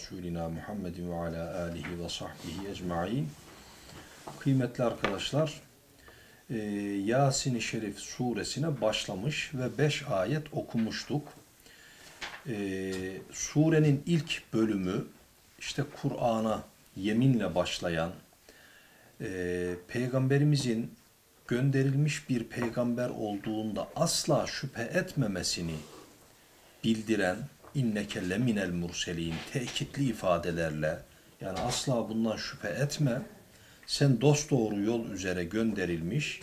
Resulina Muhammedin ve ala alihi ve sahbihi ecma'in. Kıymetli arkadaşlar, e, Yasin-i Şerif suresine başlamış ve 5 ayet okumuştuk. E, surenin ilk bölümü işte Kur'an'a yeminle başlayan, e, Peygamberimizin gönderilmiş bir peygamber olduğunda asla şüphe etmemesini bildiren inneke leminel murselin tekitli ifadelerle yani asla bundan şüphe etme. Sen dost doğru yol üzere gönderilmiş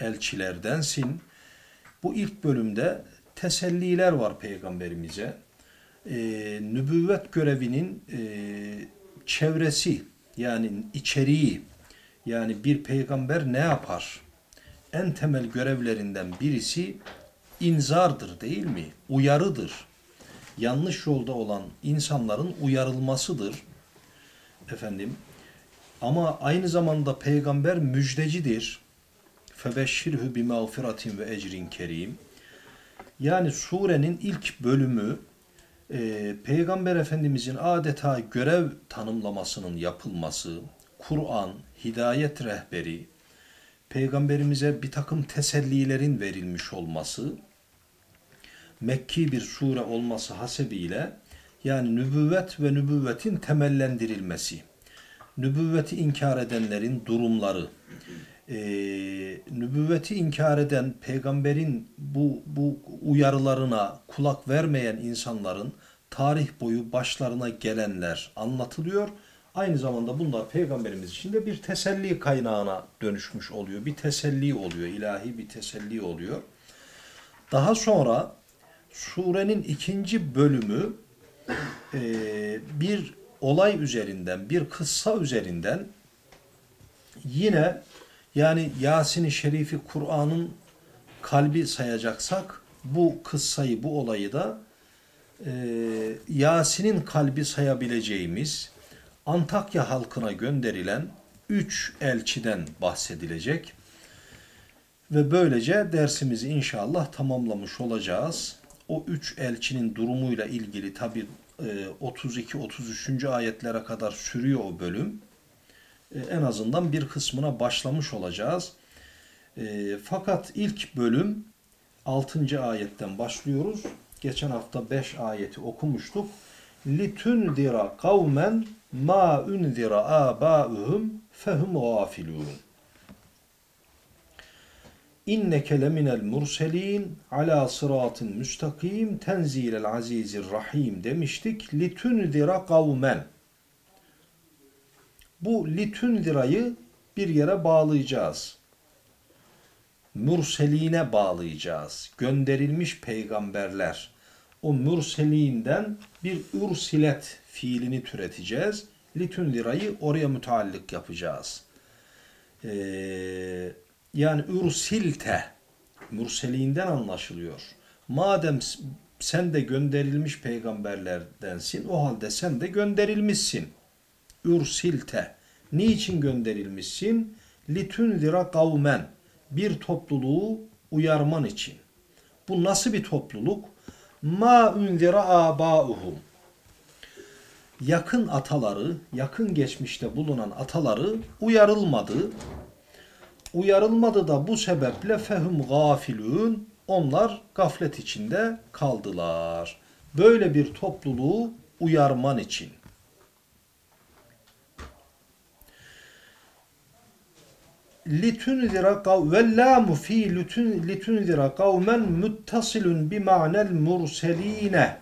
elçilerdensin. Bu ilk bölümde teselliler var peygamberimize. Ee, nübüvvet görevinin e, çevresi yani içeriği yani bir peygamber ne yapar? En temel görevlerinden birisi inzardır değil mi? Uyarıdır yanlış yolda olan insanların uyarılmasıdır. Efendim ama aynı zamanda peygamber müjdecidir. Febeşşirhü bi mağfiratin ve ecrin kerim. Yani surenin ilk bölümü e, Peygamber Efendimizin adeta görev tanımlamasının yapılması, Kur'an, hidayet rehberi, Peygamberimize bir takım tesellilerin verilmiş olması Mekki bir sure olması hasebiyle yani nübüvvet ve nübüvvetin temellendirilmesi, nübüvveti inkar edenlerin durumları, e, nübüvveti inkar eden peygamberin bu, bu uyarılarına kulak vermeyen insanların tarih boyu başlarına gelenler anlatılıyor. Aynı zamanda bunlar peygamberimiz için de bir teselli kaynağına dönüşmüş oluyor. Bir teselli oluyor, ilahi bir teselli oluyor. Daha sonra surenin ikinci bölümü e, bir olay üzerinden, bir kıssa üzerinden yine yani Yasin-i Şerif'i Kur'an'ın kalbi sayacaksak bu kıssayı, bu olayı da e, Yasin'in kalbi sayabileceğimiz Antakya halkına gönderilen üç elçiden bahsedilecek. Ve böylece dersimizi inşallah tamamlamış olacağız o üç elçinin durumuyla ilgili tabi 32-33. E, ayetlere kadar sürüyor o bölüm. E, en azından bir kısmına başlamış olacağız. E, fakat ilk bölüm 6. ayetten başlıyoruz. Geçen hafta 5 ayeti okumuştuk. لِتُنْدِرَ قَوْمًا مَا اُنْدِرَ آبَاؤُهُمْ فَهُمْ غَافِلُونَ İnneke leminel murselin ala sıratin müstakim tenzilel azizir rahim demiştik. Litünzira kavmen. Bu litün lirayı bir yere bağlayacağız. Mürseline bağlayacağız. Gönderilmiş peygamberler. O mürselinden bir ürsilet fiilini türeteceğiz. Litün lirayı oraya müteallik yapacağız. Eee yani ürsilte mürseliğinden anlaşılıyor. Madem sen de gönderilmiş peygamberlerdensin o halde sen de gönderilmişsin. Ürsilte. Niçin gönderilmişsin? Litün lira kavmen. Bir topluluğu uyarman için. Bu nasıl bir topluluk? Ma unzira abauhum. Yakın ataları, yakın geçmişte bulunan ataları uyarılmadı uyarılmadı da bu sebeple fehum gafilün onlar gaflet içinde kaldılar. Böyle bir topluluğu uyarman için. litunzira kav ve lamu fi lutun litunzira kavmen muttasilun bi ma'nel murseline.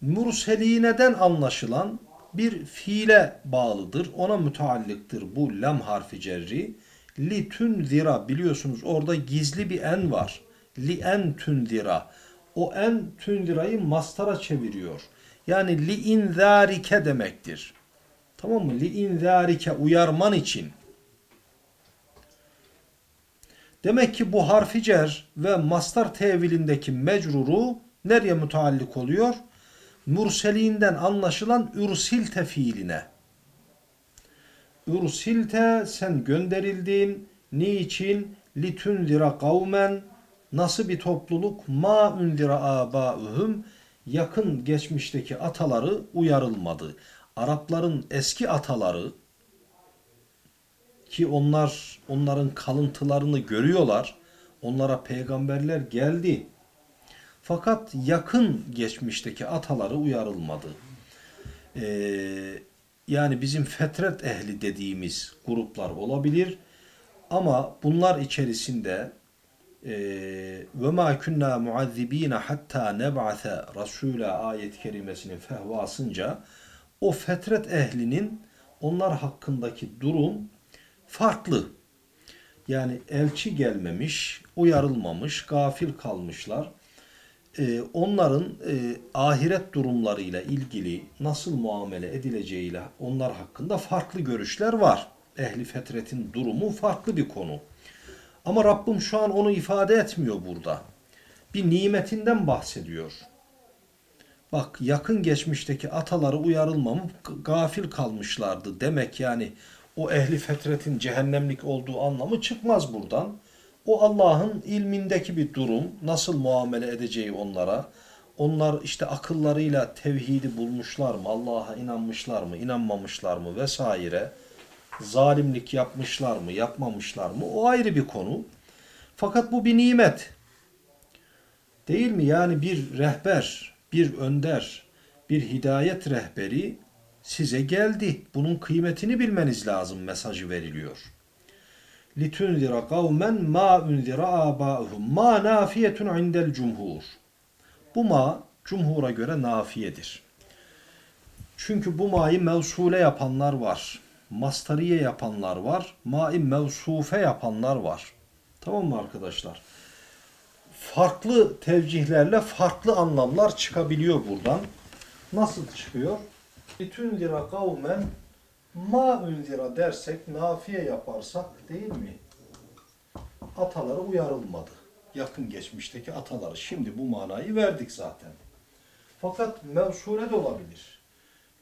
Murseline'den anlaşılan bir fiile bağlıdır. Ona müteallıktır bu lem harfi cerri. Li tündira biliyorsunuz orada gizli bir en var. Li en tündira O en tündirayı mastara çeviriyor. Yani li inzarike demektir. Tamam mı? Li inzarike uyarman için. Demek ki bu harfi cer ve mastar tevilindeki mecruru nereye müteallik oluyor? Mürseliğinden anlaşılan ürsilte fiiline. Ürsilte sen gönderildin. Niçin? Litündira kavmen. Nasıl bir topluluk? Ma ünzira abâühüm. Yakın geçmişteki ataları uyarılmadı. Arapların eski ataları ki onlar onların kalıntılarını görüyorlar. Onlara peygamberler geldi. Fakat yakın geçmişteki ataları uyarılmadı. Ee, yani bizim fetret ehli dediğimiz gruplar olabilir. Ama bunlar içerisinde e, ve ma kunna muazzibina hatta neb'ase rasula ayet-i kerimesinin fehvasınca o fetret ehlinin onlar hakkındaki durum farklı. Yani elçi gelmemiş, uyarılmamış, gafil kalmışlar. E, onların e, ahiret durumlarıyla ilgili nasıl muamele edileceğiyle onlar hakkında farklı görüşler var. Ehli fetretin durumu farklı bir konu. Ama Rabbim şu an onu ifade etmiyor burada. Bir nimetinden bahsediyor. Bak yakın geçmişteki ataları uyarılmamı gafil kalmışlardı demek yani o ehli fetretin cehennemlik olduğu anlamı çıkmaz buradan. O Allah'ın ilmindeki bir durum. Nasıl muamele edeceği onlara. Onlar işte akıllarıyla tevhidi bulmuşlar mı? Allah'a inanmışlar mı? inanmamışlar mı? Vesaire. Zalimlik yapmışlar mı? Yapmamışlar mı? O ayrı bir konu. Fakat bu bir nimet. Değil mi? Yani bir rehber, bir önder, bir hidayet rehberi size geldi. Bunun kıymetini bilmeniz lazım mesajı veriliyor litunzira kavmen ma unzira abauhum. Ma nafiyetun indel cumhur. Bu ma cumhura göre nafiyedir. Çünkü bu ma'yı mevsule yapanlar var. Mastariye yapanlar var. Ma'yı mevsufe yapanlar var. Tamam mı arkadaşlar? Farklı tevcihlerle farklı anlamlar çıkabiliyor buradan. Nasıl çıkıyor? Bütün lira kavmen ma unzira dersek, nafiye yaparsak değil mi? Ataları uyarılmadı. Yakın geçmişteki ataları. Şimdi bu manayı verdik zaten. Fakat mevsure de olabilir.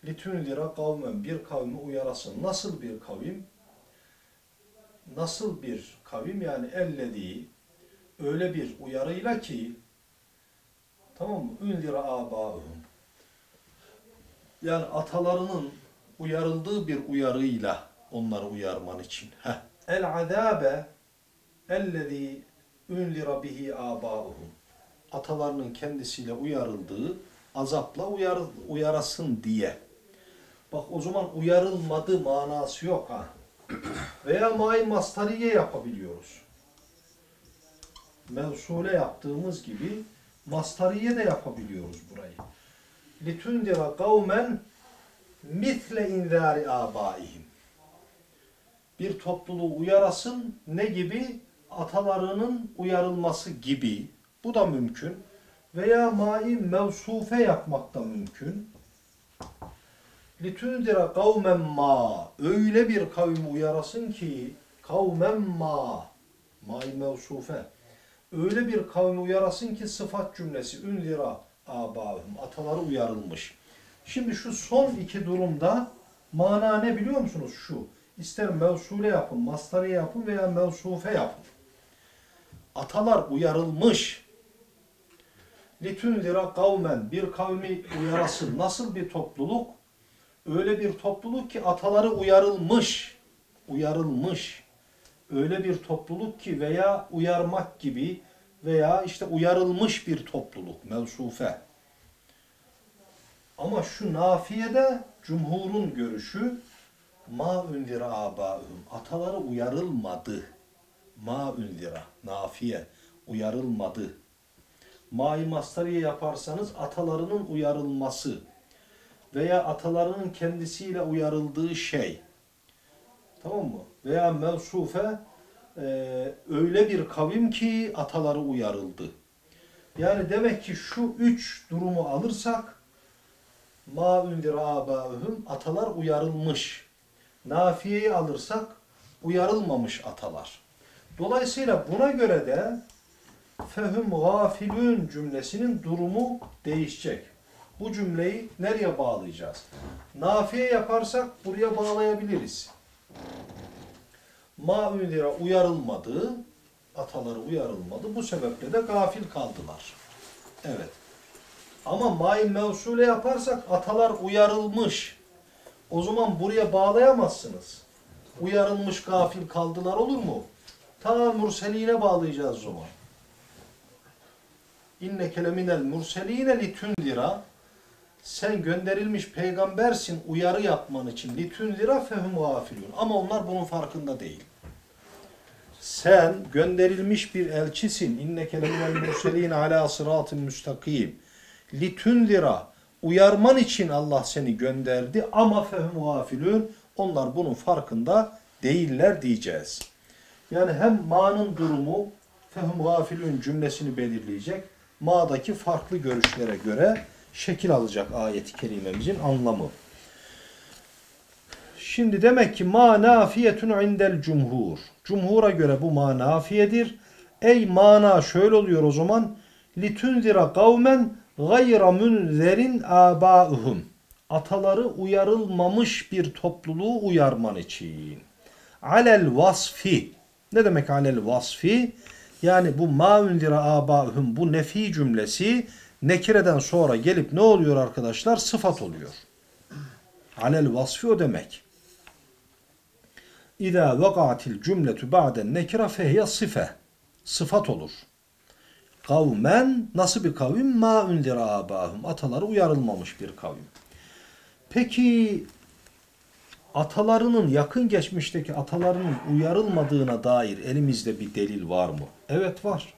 Litünzira kavmen bir kavmi uyarasın. Nasıl bir kavim? Nasıl bir kavim? Yani ellediği öyle bir uyarıyla ki tamam mı? Ünzira abâhum. Yani atalarının uyarıldığı bir uyarıyla onları uyarman için. Heh. El azabe ellezî ünlira bihi âbâuhum. Atalarının kendisiyle uyarıldığı azapla uyar, uyarasın diye. Bak o zaman uyarılmadı manası yok ha. Veya may mastariye yapabiliyoruz. Mevsule yaptığımız gibi mastariye de yapabiliyoruz burayı. لِتُنْدِرَ قَوْمًا misle inzari abaihim. Bir topluluğu uyarasın ne gibi? Atalarının uyarılması gibi. Bu da mümkün. Veya mai mevsufe yapmak da mümkün. Litündira kavmen ma. Öyle bir kavmi uyarasın ki kavmen ma. Mai mevsufe. Öyle bir kavmi uyarasın ki sıfat cümlesi ündira abahum ataları uyarılmış. Şimdi şu son iki durumda mana ne biliyor musunuz? Şu. İster mevsule yapın, mastare yapın veya mevsufe yapın. Atalar uyarılmış. Litün kavmen bir kavmi uyarasın. Nasıl bir topluluk? Öyle bir topluluk ki ataları uyarılmış. Uyarılmış. Öyle bir topluluk ki veya uyarmak gibi veya işte uyarılmış bir topluluk. Mevsufe. Ama şu nafiyede cumhurun görüşü ma ünzira abaühüm. Ataları uyarılmadı. Ma ündira Nafiye. Uyarılmadı. Ma'yı mastariye yaparsanız atalarının uyarılması veya atalarının kendisiyle uyarıldığı şey. Tamam mı? Veya mevsufe e, öyle bir kavim ki ataları uyarıldı. Yani demek ki şu üç durumu alırsak ma undir atalar uyarılmış. Nafiyeyi alırsak uyarılmamış atalar. Dolayısıyla buna göre de fehum gafilün cümlesinin durumu değişecek. Bu cümleyi nereye bağlayacağız? Nafiye yaparsak buraya bağlayabiliriz. Ma unira uyarılmadı, ataları uyarılmadı. Bu sebeple de gafil kaldılar. Evet. Ama may mevsule yaparsak atalar uyarılmış. O zaman buraya bağlayamazsınız. Uyarılmış gafil kaldılar olur mu? Ta murseline bağlayacağız o zaman. İnneke leminel murseline litündira sen gönderilmiş peygambersin uyarı yapman için litün lira fehum gafilun. Ama onlar bunun farkında değil. Sen gönderilmiş bir elçisin. İnne leminel murselin ala sıratın müstakim. Litündira uyarman için Allah seni gönderdi ama fehmu gafilün onlar bunun farkında değiller diyeceğiz. Yani hem ma'nın durumu fehum gafilün cümlesini belirleyecek. Ma'daki farklı görüşlere göre şekil alacak ayet-i kerimemizin anlamı. Şimdi demek ki ma nafiyetun indel cumhur. Cumhura göre bu ma nafiyedir. Ey mana şöyle oluyor o zaman. Litunzira kavmen gayra münzerin abauhum ataları uyarılmamış bir topluluğu uyarman için alel vasfi ne demek alel vasfi yani bu ma undira abauhum bu nefi cümlesi nekireden sonra gelip ne oluyor arkadaşlar sıfat oluyor alel vasfi o demek İza vakatil cümletu ba'den nekira fehye sıfe sıfat olur Kavmen nasıl bir kavim? Ma undira abahum. Ataları uyarılmamış bir kavim. Peki atalarının yakın geçmişteki atalarının uyarılmadığına dair elimizde bir delil var mı? Evet var.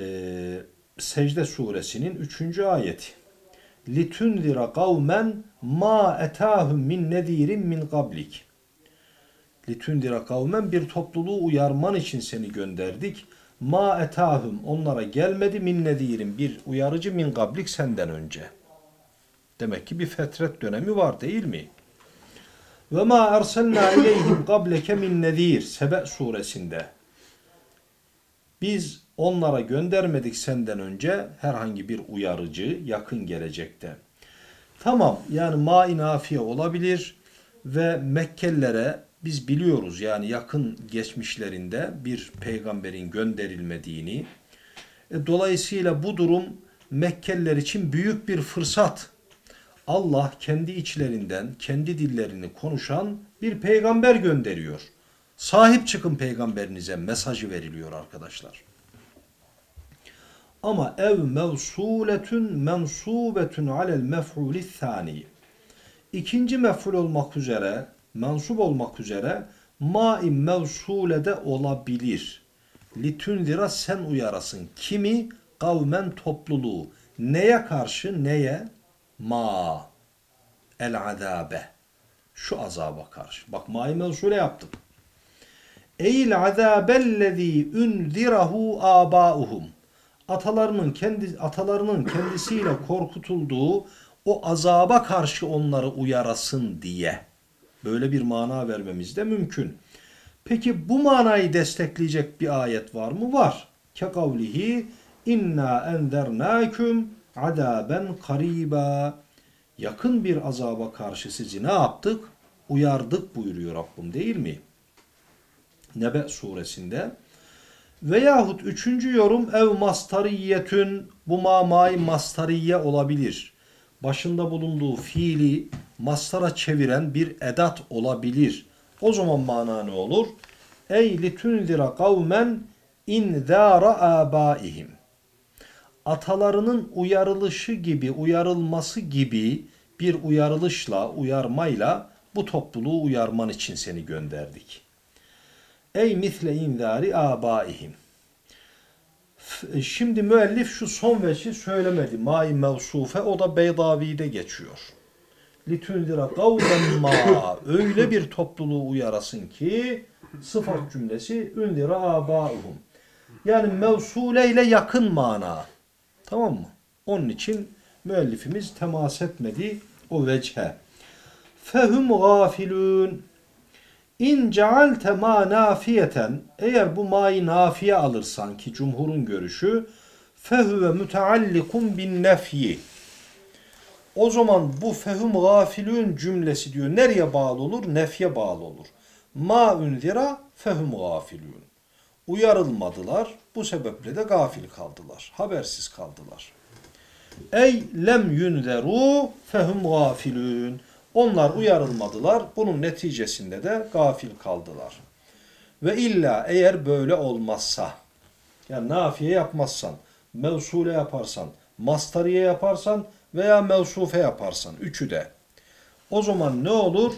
Ee, Secde suresinin 3. ayeti. لِتُنْذِرَ kavmen ma اَتَاهُمْ min nedirin min قَبْلِكِ لِتُنْذِرَ kavmen bir topluluğu uyarman için seni gönderdik. Ma etahum onlara gelmedi min nedirin bir uyarıcı min gablik senden önce. Demek ki bir fetret dönemi var değil mi? Ve ma erselna ileyhim gableke min nedir Sebe suresinde. Biz onlara göndermedik senden önce herhangi bir uyarıcı yakın gelecekte. Tamam yani ma inafiye olabilir ve Mekkelilere biz biliyoruz yani yakın geçmişlerinde bir peygamberin gönderilmediğini. E, dolayısıyla bu durum Mekkeliler için büyük bir fırsat. Allah kendi içlerinden, kendi dillerini konuşan bir peygamber gönderiyor. Sahip çıkın peygamberinize mesajı veriliyor arkadaşlar. Ama ev mevsuletün mensubetün alel mef'ulü thani. İkinci mef'ul olmak üzere mensup olmak üzere ma'in mevsulede olabilir. Litün sen uyarasın. Kimi? Kavmen topluluğu. Neye karşı? Neye? Ma. El azabe. Şu azaba karşı. Bak ma'in mevsule yaptım. Eyl azabellezî ünzirahu âbâuhum. Atalarının kendi atalarının kendisiyle korkutulduğu o azaba karşı onları uyarasın diye. Böyle bir mana vermemiz de mümkün. Peki bu manayı destekleyecek bir ayet var mı? Var. Kekavlihi inna endernâküm adaben kariba. Yakın bir azaba karşı sizi ne yaptık? Uyardık buyuruyor Rabbim değil mi? Nebe suresinde. Veyahut üçüncü yorum ev mastariyetün bu mamay mastariye olabilir. Başında bulunduğu fiili maslara çeviren bir edat olabilir. O zaman mana ne olur? Ey litunzira kavmen indara abaihim. Atalarının uyarılışı gibi, uyarılması gibi bir uyarılışla, uyarmayla bu topluluğu uyarman için seni gönderdik. Ey misle indari abaihim. E, şimdi müellif şu son veçi söylemedi. Mai mevsufe o da Beydavi'de geçiyor. لِتُنْذِرَ قَوْلًا مَا Öyle bir topluluğu uyarasın ki sıfat cümlesi ündira abâuhum. Yani mevsule ile yakın mana. Tamam mı? Onun için müellifimiz temas etmedi o vece. Fehum gafilun. İn cealte ma nafiyeten eğer bu mayı nafiye alırsan ki cumhurun görüşü fehüve müteallikum bin nefyi. O zaman bu fehum gafilün cümlesi diyor nereye bağlı olur? Nefye bağlı olur. Ma unzira fehum gafilün. Uyarılmadılar. Bu sebeple de gafil kaldılar. Habersiz kaldılar. Ey lem yunzeru fehum gafilün. Onlar uyarılmadılar. Bunun neticesinde de gafil kaldılar. Ve illa eğer böyle olmazsa yani nafiye yapmazsan, mevsule yaparsan, mastariye yaparsan veya mevsufe yaparsan üçü de o zaman ne olur?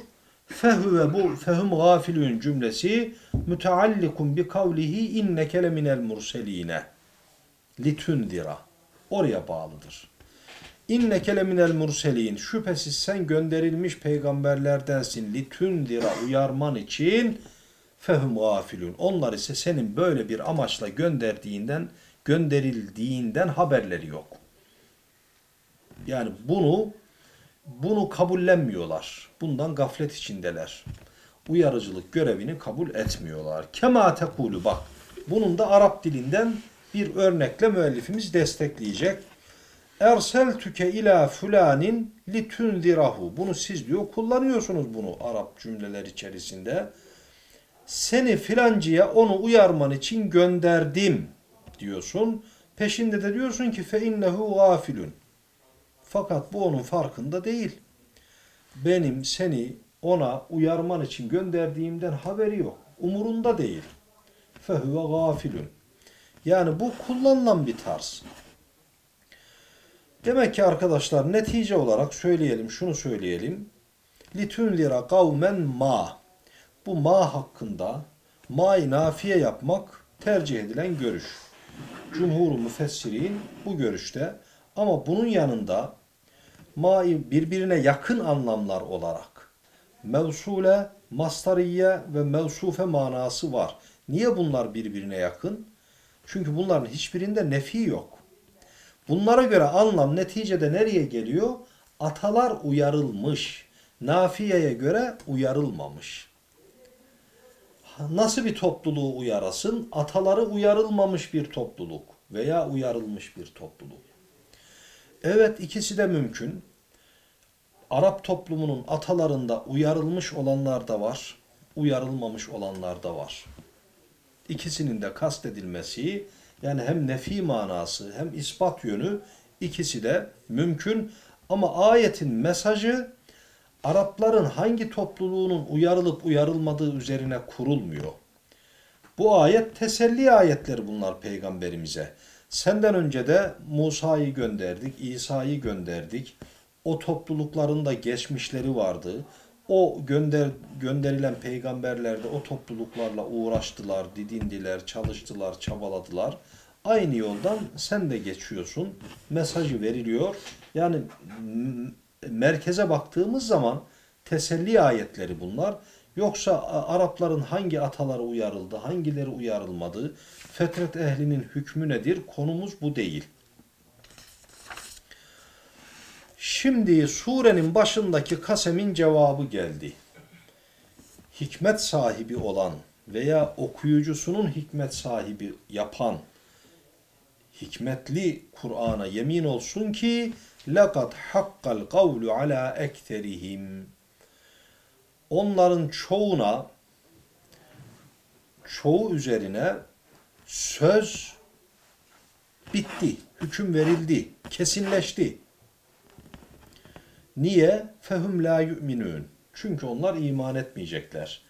Fehü ve bu fehum gafilün cümlesi müteallikun bi kavlihi inneke leminel murseline litündira. Oraya bağlıdır. İnneke leminel murselin şüphesiz sen gönderilmiş peygamberlerdensin litündira uyarman için fehum gafilün. Onlar ise senin böyle bir amaçla gönderdiğinden gönderildiğinden haberleri yok. Yani bunu bunu kabullenmiyorlar. Bundan gaflet içindeler. Uyarıcılık görevini kabul etmiyorlar. Kema tekulu bak. Bunun da Arap dilinden bir örnekle müellifimiz destekleyecek. Ersel tüke ila fulanin litunzirahu. Bunu siz diyor kullanıyorsunuz bunu Arap cümleler içerisinde. Seni filancıya onu uyarman için gönderdim diyorsun. Peşinde de diyorsun ki fe innehu gafilun. Fakat bu onun farkında değil. Benim seni ona uyarman için gönderdiğimden haberi yok. Umurunda değil. Fehüve gafilun. Yani bu kullanılan bir tarz. Demek ki arkadaşlar netice olarak söyleyelim, şunu söyleyelim. Litün lira kavmen ma. Bu ma hakkında ma'yı nafiye yapmak tercih edilen görüş. Cumhur-u müfessirin bu görüşte ama bunun yanında mai birbirine yakın anlamlar olarak mevsule, mastariye ve mevsufe manası var. Niye bunlar birbirine yakın? Çünkü bunların hiçbirinde nefi yok. Bunlara göre anlam neticede nereye geliyor? Atalar uyarılmış. Nafiye'ye göre uyarılmamış. Nasıl bir topluluğu uyarasın? Ataları uyarılmamış bir topluluk veya uyarılmış bir topluluk. Evet ikisi de mümkün. Arap toplumunun atalarında uyarılmış olanlar da var, uyarılmamış olanlar da var. İkisinin de kastedilmesi yani hem nefi manası hem ispat yönü ikisi de mümkün. Ama ayetin mesajı Arapların hangi topluluğunun uyarılıp uyarılmadığı üzerine kurulmuyor. Bu ayet teselli ayetleri bunlar peygamberimize. Senden önce de Musa'yı gönderdik, İsa'yı gönderdik o toplulukların da geçmişleri vardı. O gönder, gönderilen peygamberler de o topluluklarla uğraştılar, didindiler, çalıştılar, çabaladılar. Aynı yoldan sen de geçiyorsun. Mesajı veriliyor. Yani merkeze baktığımız zaman teselli ayetleri bunlar. Yoksa Arapların hangi ataları uyarıldı, hangileri uyarılmadı, fetret ehlinin hükmü nedir? Konumuz bu değil. Şimdi surenin başındaki kasemin cevabı geldi. Hikmet sahibi olan veya okuyucusunun hikmet sahibi yapan hikmetli Kur'an'a yemin olsun ki لَقَدْ حَقَّ الْقَوْلُ عَلَى اَكْتَرِهِمْ Onların çoğuna, çoğu üzerine söz bitti, hüküm verildi, kesinleşti. Niye? Fehum la yu'minun. Çünkü onlar iman etmeyecekler.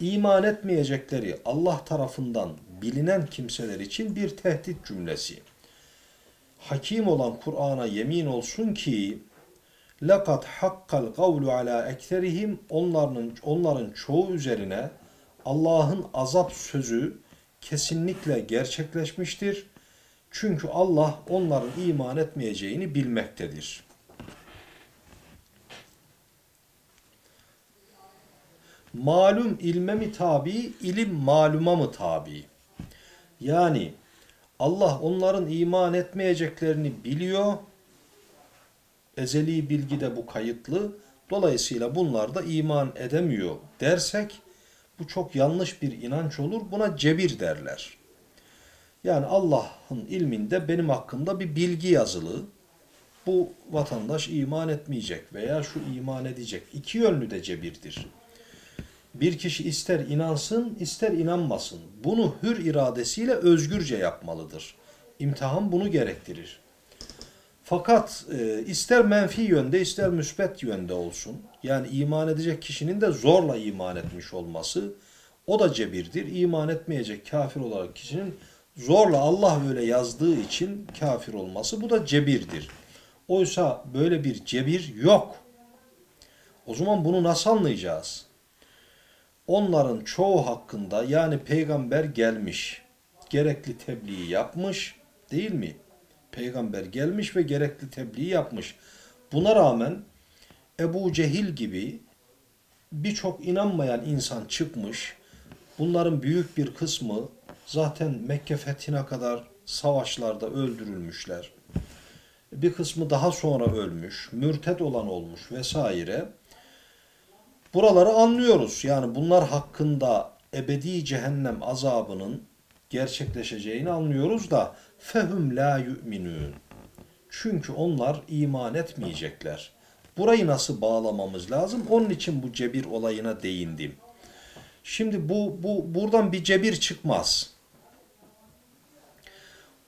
İman etmeyecekleri Allah tarafından bilinen kimseler için bir tehdit cümlesi. Hakim olan Kur'an'a yemin olsun ki لَقَدْ حَقَّ الْقَوْلُ عَلَى اَكْتَرِهِمْ onların, onların çoğu üzerine Allah'ın azap sözü kesinlikle gerçekleşmiştir. Çünkü Allah onların iman etmeyeceğini bilmektedir.'' Malum ilme mi tabi, ilim maluma mı tabi? Yani Allah onların iman etmeyeceklerini biliyor. Ezeli bilgi de bu kayıtlı. Dolayısıyla bunlar da iman edemiyor dersek bu çok yanlış bir inanç olur. Buna cebir derler. Yani Allah'ın ilminde benim hakkımda bir bilgi yazılı. Bu vatandaş iman etmeyecek veya şu iman edecek. İki yönlü de cebirdir. Bir kişi ister inansın ister inanmasın. Bunu hür iradesiyle özgürce yapmalıdır. İmtihan bunu gerektirir. Fakat e, ister menfi yönde ister müsbet yönde olsun. Yani iman edecek kişinin de zorla iman etmiş olması o da cebirdir. İman etmeyecek kafir olarak kişinin zorla Allah böyle yazdığı için kafir olması bu da cebirdir. Oysa böyle bir cebir yok. O zaman bunu nasıl anlayacağız? onların çoğu hakkında yani peygamber gelmiş, gerekli tebliği yapmış değil mi? Peygamber gelmiş ve gerekli tebliği yapmış. Buna rağmen Ebu Cehil gibi birçok inanmayan insan çıkmış. Bunların büyük bir kısmı zaten Mekke fethine kadar savaşlarda öldürülmüşler. Bir kısmı daha sonra ölmüş, mürtet olan olmuş vesaire. Buraları anlıyoruz. Yani bunlar hakkında ebedi cehennem azabının gerçekleşeceğini anlıyoruz da fehum la yu'minun. Çünkü onlar iman etmeyecekler. Burayı nasıl bağlamamız lazım? Onun için bu cebir olayına değindim. Şimdi bu, bu buradan bir cebir çıkmaz.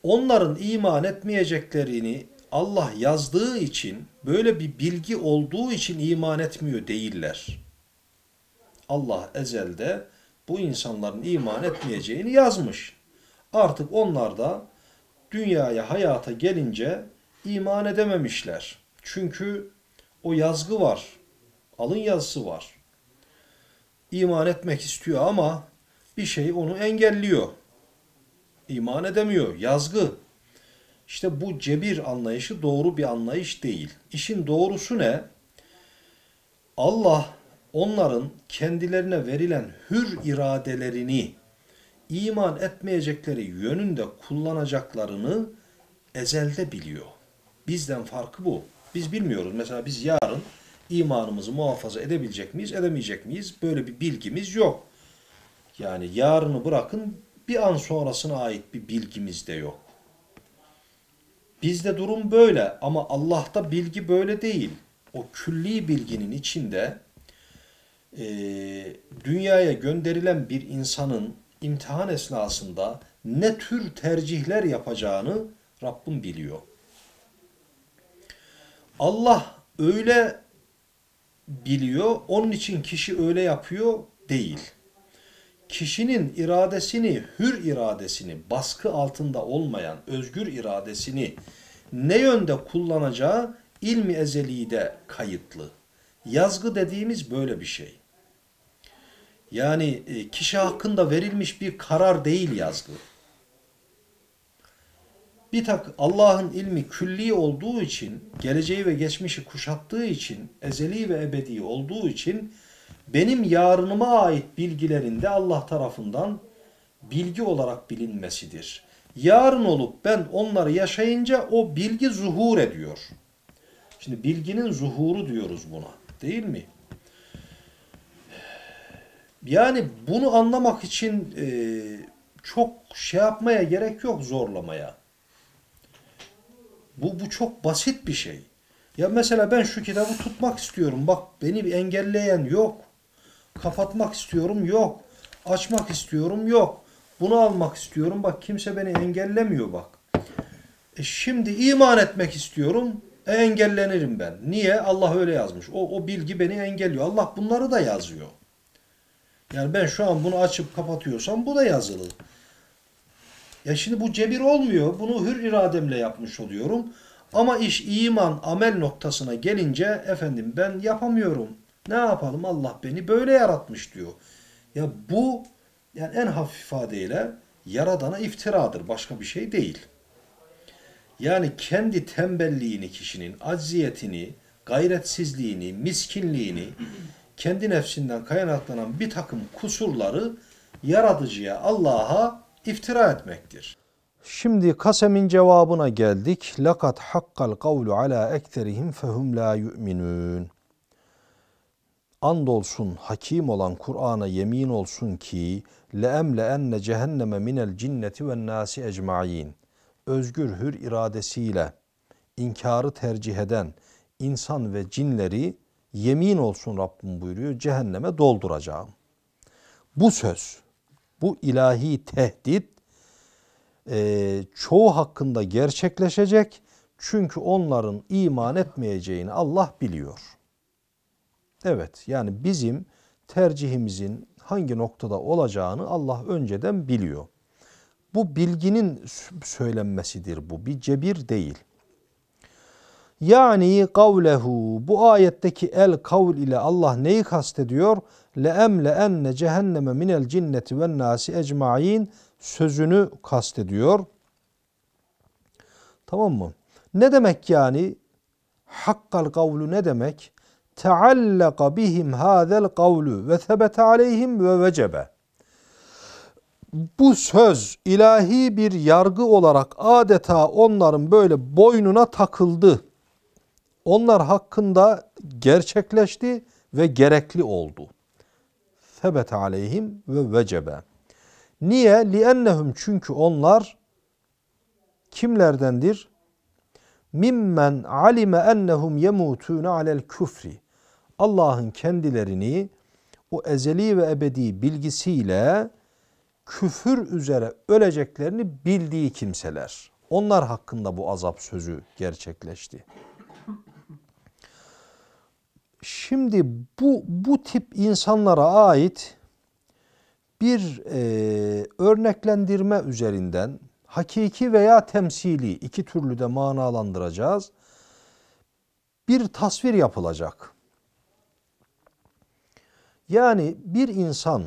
Onların iman etmeyeceklerini Allah yazdığı için, böyle bir bilgi olduğu için iman etmiyor değiller. Allah ezelde bu insanların iman etmeyeceğini yazmış. Artık onlar da dünyaya hayata gelince iman edememişler. Çünkü o yazgı var. Alın yazısı var. İman etmek istiyor ama bir şey onu engelliyor. İman edemiyor. Yazgı. İşte bu cebir anlayışı doğru bir anlayış değil. İşin doğrusu ne? Allah onların kendilerine verilen hür iradelerini iman etmeyecekleri yönünde kullanacaklarını ezelde biliyor. Bizden farkı bu. Biz bilmiyoruz. Mesela biz yarın imanımızı muhafaza edebilecek miyiz, edemeyecek miyiz? Böyle bir bilgimiz yok. Yani yarını bırakın bir an sonrasına ait bir bilgimiz de yok. Bizde durum böyle ama Allah'ta bilgi böyle değil. O külli bilginin içinde e, dünyaya gönderilen bir insanın imtihan esnasında ne tür tercihler yapacağını Rabbim biliyor. Allah öyle biliyor, onun için kişi öyle yapıyor değil. Kişinin iradesini, hür iradesini, baskı altında olmayan özgür iradesini ne yönde kullanacağı ilmi ezeliği kayıtlı. Yazgı dediğimiz böyle bir şey. Yani e, kişi hakkında verilmiş bir karar değil yazgı. Bir tak Allah'ın ilmi külli olduğu için, geleceği ve geçmişi kuşattığı için, ezeli ve ebedi olduğu için benim yarınıma ait bilgilerin de Allah tarafından bilgi olarak bilinmesidir. Yarın olup ben onları yaşayınca o bilgi zuhur ediyor. Şimdi bilginin zuhuru diyoruz buna. Değil mi? Yani bunu anlamak için e, çok şey yapmaya gerek yok zorlamaya. Bu, bu çok basit bir şey. Ya mesela ben şu kitabı tutmak istiyorum. Bak beni engelleyen yok. Kapatmak istiyorum yok. Açmak istiyorum yok. Bunu almak istiyorum. Bak kimse beni engellemiyor bak. E şimdi iman etmek istiyorum engellenirim ben. Niye? Allah öyle yazmış. O, o bilgi beni engelliyor. Allah bunları da yazıyor. Yani ben şu an bunu açıp kapatıyorsam bu da yazılı. Ya şimdi bu cebir olmuyor. Bunu hür irademle yapmış oluyorum. Ama iş iman, amel noktasına gelince efendim ben yapamıyorum. Ne yapalım? Allah beni böyle yaratmış diyor. Ya bu yani en hafif ifadeyle yaradana iftiradır. Başka bir şey değil. Yani kendi tembelliğini kişinin, acziyetini, gayretsizliğini, miskinliğini, kendi nefsinden kaynaklanan bir takım kusurları yaratıcıya, Allah'a iftira etmektir. Şimdi kasemin cevabına geldik. Lakat hakkal kavlu ala ekterihim fehum la yu'minun. Andolsun hakim olan Kur'an'a yemin olsun ki le emle enne cehenneme minel cinneti ve nasi ecmaîn özgür hür iradesiyle inkarı tercih eden insan ve cinleri yemin olsun Rabbim buyuruyor cehenneme dolduracağım. Bu söz, bu ilahi tehdit e, çoğu hakkında gerçekleşecek. Çünkü onların iman etmeyeceğini Allah biliyor. Evet yani bizim tercihimizin hangi noktada olacağını Allah önceden biliyor. Bu bilginin söylenmesidir bu. Bir cebir değil. Yani kavlehu bu ayetteki el kavl ile Allah neyi kastediyor? Le emle enne cehenneme minel cinneti ve nasi ecmain sözünü kastediyor. Tamam mı? Ne demek yani? Hakkal kavlu ne demek? Teallaka bihim hazel kavlu ve sebete aleyhim ve vecebe bu söz ilahi bir yargı olarak adeta onların böyle boynuna takıldı. Onlar hakkında gerçekleşti ve gerekli oldu. Febet aleyhim ve vecebe. Niye? Liennehum çünkü onlar kimlerdendir? Mimmen alime ennehum yemutune alel küfri. Allah'ın kendilerini o ezeli ve ebedi bilgisiyle küfür üzere öleceklerini bildiği kimseler. Onlar hakkında bu azap sözü gerçekleşti. Şimdi bu bu tip insanlara ait bir e, örneklendirme üzerinden hakiki veya temsili iki türlü de manalandıracağız. Bir tasvir yapılacak. Yani bir insan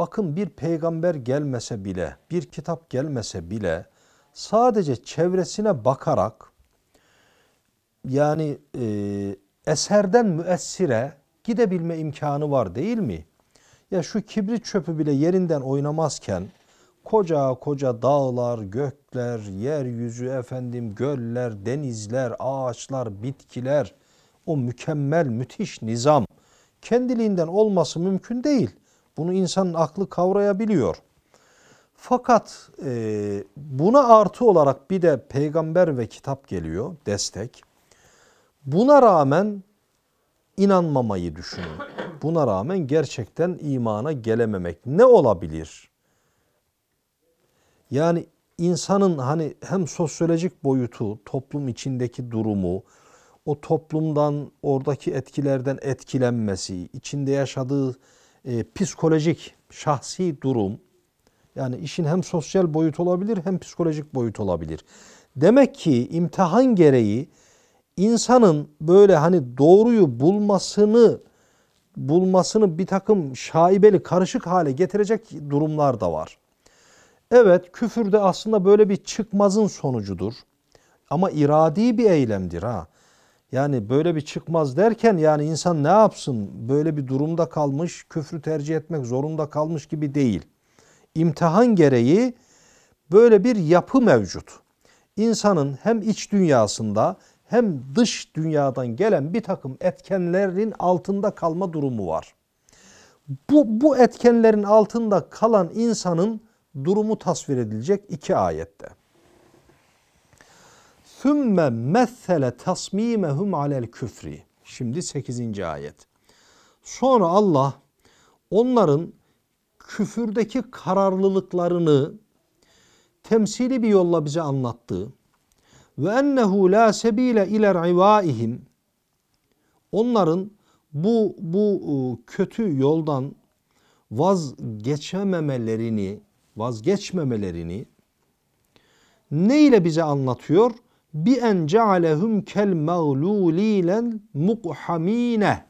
bakın bir peygamber gelmese bile, bir kitap gelmese bile sadece çevresine bakarak yani e, eserden müessire gidebilme imkanı var değil mi? Ya şu kibrit çöpü bile yerinden oynamazken koca koca dağlar, gökler, yeryüzü efendim göller, denizler, ağaçlar, bitkiler o mükemmel müthiş nizam kendiliğinden olması mümkün değil. Bunu insanın aklı kavrayabiliyor. Fakat e, buna artı olarak bir de peygamber ve kitap geliyor, destek. Buna rağmen inanmamayı düşünün. Buna rağmen gerçekten imana gelememek ne olabilir? Yani insanın hani hem sosyolojik boyutu, toplum içindeki durumu, o toplumdan, oradaki etkilerden etkilenmesi, içinde yaşadığı e, psikolojik, şahsi durum yani işin hem sosyal boyut olabilir hem psikolojik boyut olabilir. Demek ki imtihan gereği insanın böyle hani doğruyu bulmasını bulmasını bir takım şaibeli karışık hale getirecek durumlar da var. Evet küfür de aslında böyle bir çıkmazın sonucudur. Ama iradi bir eylemdir ha. Yani böyle bir çıkmaz derken yani insan ne yapsın? Böyle bir durumda kalmış, küfrü tercih etmek zorunda kalmış gibi değil. İmtihan gereği böyle bir yapı mevcut. İnsanın hem iç dünyasında hem dış dünyadan gelen bir takım etkenlerin altında kalma durumu var. Bu, bu etkenlerin altında kalan insanın durumu tasvir edilecek iki ayette. Sümme methele tasmimehum alel küfri. Şimdi 8. ayet. Sonra Allah onların küfürdeki kararlılıklarını temsili bir yolla bize anlattı. Ve ennehu la sebile iler ivaihim. Onların bu bu e, kötü yoldan vazgeçememelerini, vazgeçmemelerini ne ile bize anlatıyor? bi en cealehum kel mağlulilen mukhamine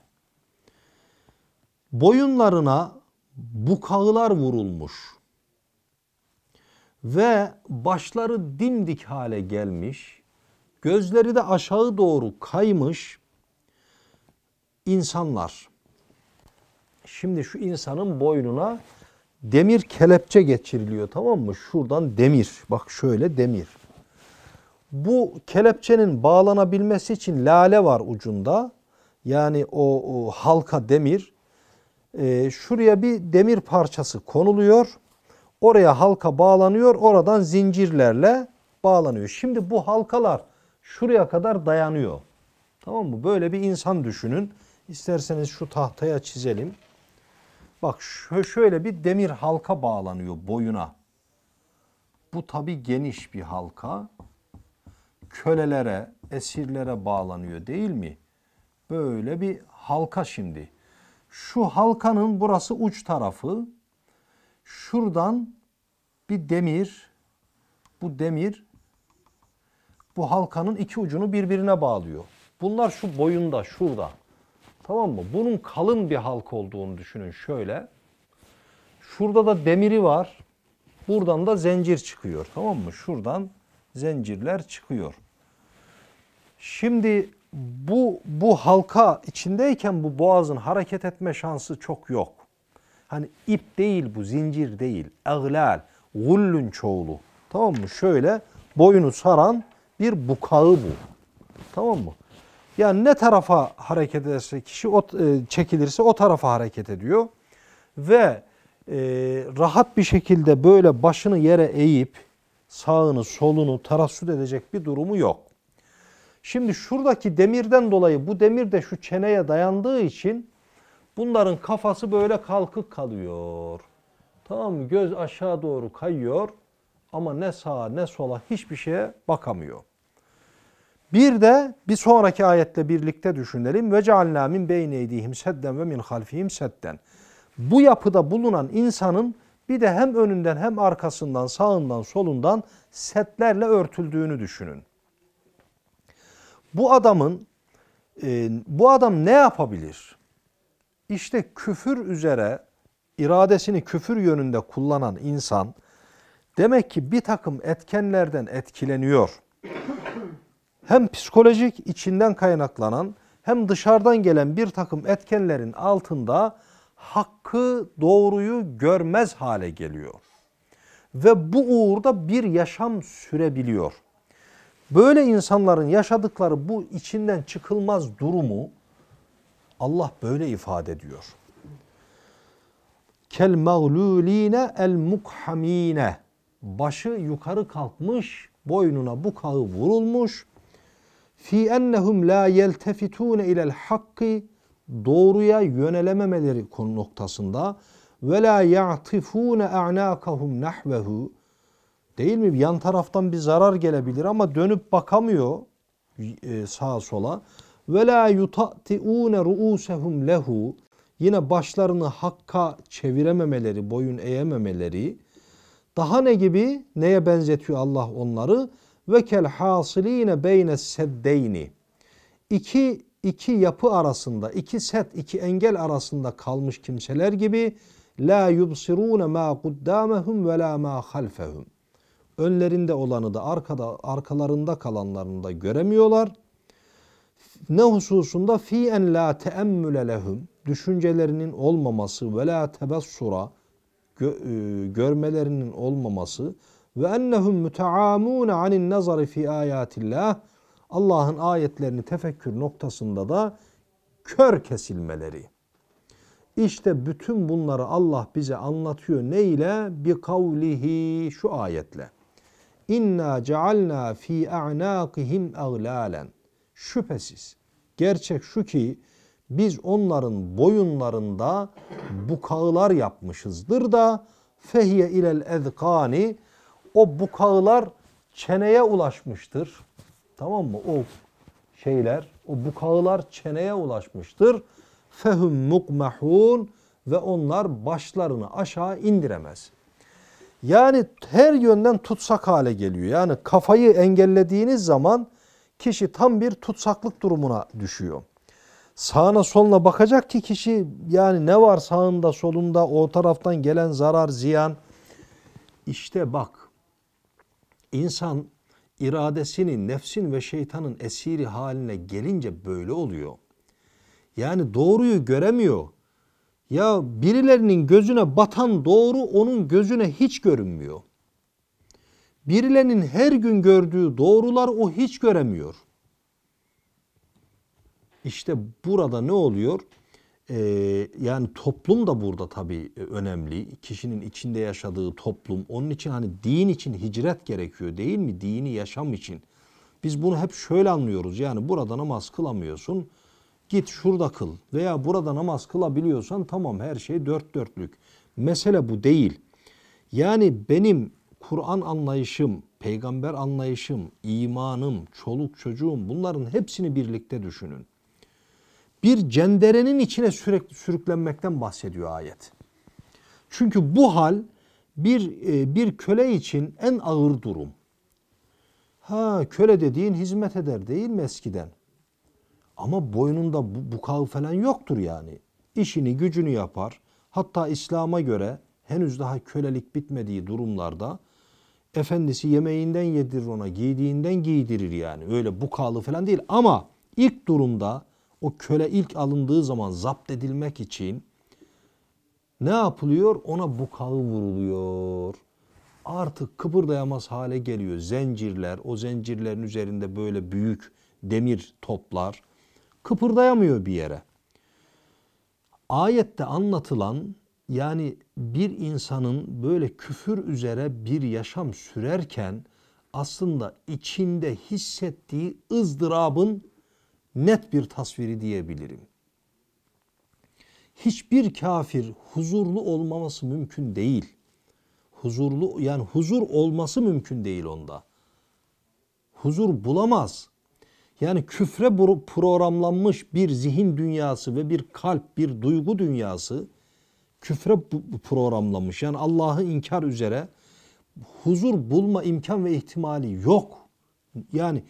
boyunlarına bukağılar vurulmuş ve başları dimdik hale gelmiş, gözleri de aşağı doğru kaymış insanlar. Şimdi şu insanın boynuna demir kelepçe geçiriliyor tamam mı? Şuradan demir. Bak şöyle demir. Bu kelepçenin bağlanabilmesi için lale var ucunda. Yani o, o halka demir. E, şuraya bir demir parçası konuluyor. Oraya halka bağlanıyor. Oradan zincirlerle bağlanıyor. Şimdi bu halkalar şuraya kadar dayanıyor. Tamam mı? Böyle bir insan düşünün. İsterseniz şu tahtaya çizelim. Bak şöyle bir demir halka bağlanıyor boyuna. Bu tabi geniş bir halka kölelere, esirlere bağlanıyor değil mi? Böyle bir halka şimdi. Şu halkanın burası uç tarafı. Şuradan bir demir, bu demir bu halkanın iki ucunu birbirine bağlıyor. Bunlar şu boyunda, şurada. Tamam mı? Bunun kalın bir halka olduğunu düşünün şöyle. Şurada da demiri var. Buradan da zincir çıkıyor. Tamam mı? Şuradan zincirler çıkıyor. Şimdi bu bu halka içindeyken bu boğazın hareket etme şansı çok yok. Hani ip değil bu, zincir değil. Eğlal, gullün çoğulu. Tamam mı? Şöyle boyunu saran bir bukağı bu. Tamam mı? Yani ne tarafa hareket ederse kişi o, e, çekilirse o tarafa hareket ediyor. Ve e, rahat bir şekilde böyle başını yere eğip sağını solunu tarassüt edecek bir durumu yok. Şimdi şuradaki demirden dolayı bu demir de şu çeneye dayandığı için bunların kafası böyle kalkık kalıyor. Tamam mı? Göz aşağı doğru kayıyor ama ne sağa ne sola hiçbir şeye bakamıyor. Bir de bir sonraki ayette birlikte düşünelim. Ve cealna min beyne eydihim sedden ve min halfihim sedden. Bu yapıda bulunan insanın bir de hem önünden hem arkasından sağından solundan setlerle örtüldüğünü düşünün. Bu adamın e, bu adam ne yapabilir? İşte küfür üzere iradesini küfür yönünde kullanan insan demek ki bir takım etkenlerden etkileniyor. Hem psikolojik içinden kaynaklanan hem dışarıdan gelen bir takım etkenlerin altında hakkı doğruyu görmez hale geliyor. Ve bu uğurda bir yaşam sürebiliyor. Böyle insanların yaşadıkları bu içinden çıkılmaz durumu Allah böyle ifade ediyor. Kel mağluline el mukhamine. Başı yukarı kalkmış, boynuna bu kağı vurulmuş. Fi ennehum la yeltefitune ilel hakki doğruya yönelememeleri konu noktasında ve la ya'tifune a'nakahum nahvehu değil mi? Yan taraftan bir zarar gelebilir ama dönüp bakamıyor e, sağa sola. Ve la yutatiune ruusehum lehu yine başlarını hakka çevirememeleri, boyun eğememeleri daha ne gibi neye benzetiyor Allah onları? Ve kel hasilina beyne seddeyni. İki iki yapı arasında, iki set, iki engel arasında kalmış kimseler gibi la yubsirune ma kuddamuhum ve la ma halfehum. Önlerinde olanı da arkada arkalarında kalanlarını da göremiyorlar. Ne hususunda fi en la teemmüle lehum düşüncelerinin olmaması ve la tebassura gö e, görmelerinin olmaması ve ennehum muteamune anin nazari fi ayatillah Allah'ın ayetlerini tefekkür noktasında da kör kesilmeleri. İşte bütün bunları Allah bize anlatıyor. Ne ile? Bi kavlihi şu ayetle. İnna cealna fi a'naqihim aglalen. Şüphesiz. Gerçek şu ki biz onların boyunlarında bukağılar yapmışızdır da fehiye ilel ezkani o bukağılar çeneye ulaşmıştır. Tamam mı? O şeyler, o bukağılar çeneye ulaşmıştır. Fehum mukmahun ve onlar başlarını aşağı indiremez. Yani her yönden tutsak hale geliyor. Yani kafayı engellediğiniz zaman kişi tam bir tutsaklık durumuna düşüyor. Sağına soluna bakacak ki kişi yani ne var sağında solunda o taraftan gelen zarar ziyan. İşte bak insan iradesini nefsin ve şeytanın esiri haline gelince böyle oluyor. Yani doğruyu göremiyor. Ya birilerinin gözüne batan doğru onun gözüne hiç görünmüyor. Birilerinin her gün gördüğü doğrular o hiç göremiyor. İşte burada ne oluyor? e, yani toplum da burada tabii e, önemli. Kişinin içinde yaşadığı toplum. Onun için hani din için hicret gerekiyor değil mi? Dini yaşam için. Biz bunu hep şöyle anlıyoruz. Yani burada namaz kılamıyorsun. Git şurada kıl. Veya burada namaz kılabiliyorsan tamam her şey dört dörtlük. Mesele bu değil. Yani benim Kur'an anlayışım, peygamber anlayışım, imanım, çoluk çocuğum bunların hepsini birlikte düşünün bir cenderenin içine sürekli sürüklenmekten bahsediyor ayet. Çünkü bu hal bir e, bir köle için en ağır durum. Ha köle dediğin hizmet eder değil mi eskiden? Ama boynunda bu, bukağı falan yoktur yani. İşini gücünü yapar. Hatta İslam'a göre henüz daha kölelik bitmediği durumlarda efendisi yemeğinden yedirir ona, giydiğinden giydirir yani. Öyle bukalı falan değil ama ilk durumda o köle ilk alındığı zaman zapt edilmek için ne yapılıyor? Ona bukağı vuruluyor. Artık kıpırdayamaz hale geliyor. Zincirler, o zincirlerin üzerinde böyle büyük demir toplar kıpırdayamıyor bir yere. Ayette anlatılan yani bir insanın böyle küfür üzere bir yaşam sürerken aslında içinde hissettiği ızdırabın net bir tasviri diyebilirim. Hiçbir kafir huzurlu olmaması mümkün değil. Huzurlu yani huzur olması mümkün değil onda. Huzur bulamaz. Yani küfre programlanmış bir zihin dünyası ve bir kalp, bir duygu dünyası küfre programlanmış. Yani Allah'ı inkar üzere huzur bulma imkan ve ihtimali yok. Yani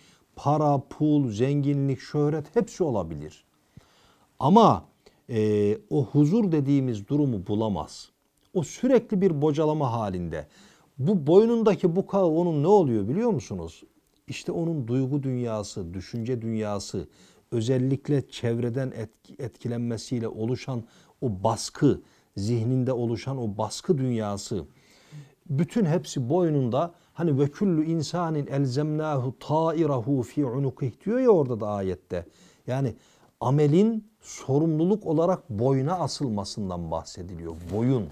para, pul, zenginlik, şöhret hepsi olabilir. Ama e, o huzur dediğimiz durumu bulamaz. O sürekli bir bocalama halinde. Bu boynundaki bu kağı onun ne oluyor biliyor musunuz? İşte onun duygu dünyası, düşünce dünyası, özellikle çevreden etkilenmesiyle oluşan o baskı, zihninde oluşan o baskı dünyası, bütün hepsi boynunda Hani ve küllü insanin elzemnahu ta'irahu fi unukih diyor ya orada da ayette. Yani amelin sorumluluk olarak boyuna asılmasından bahsediliyor. Boyun.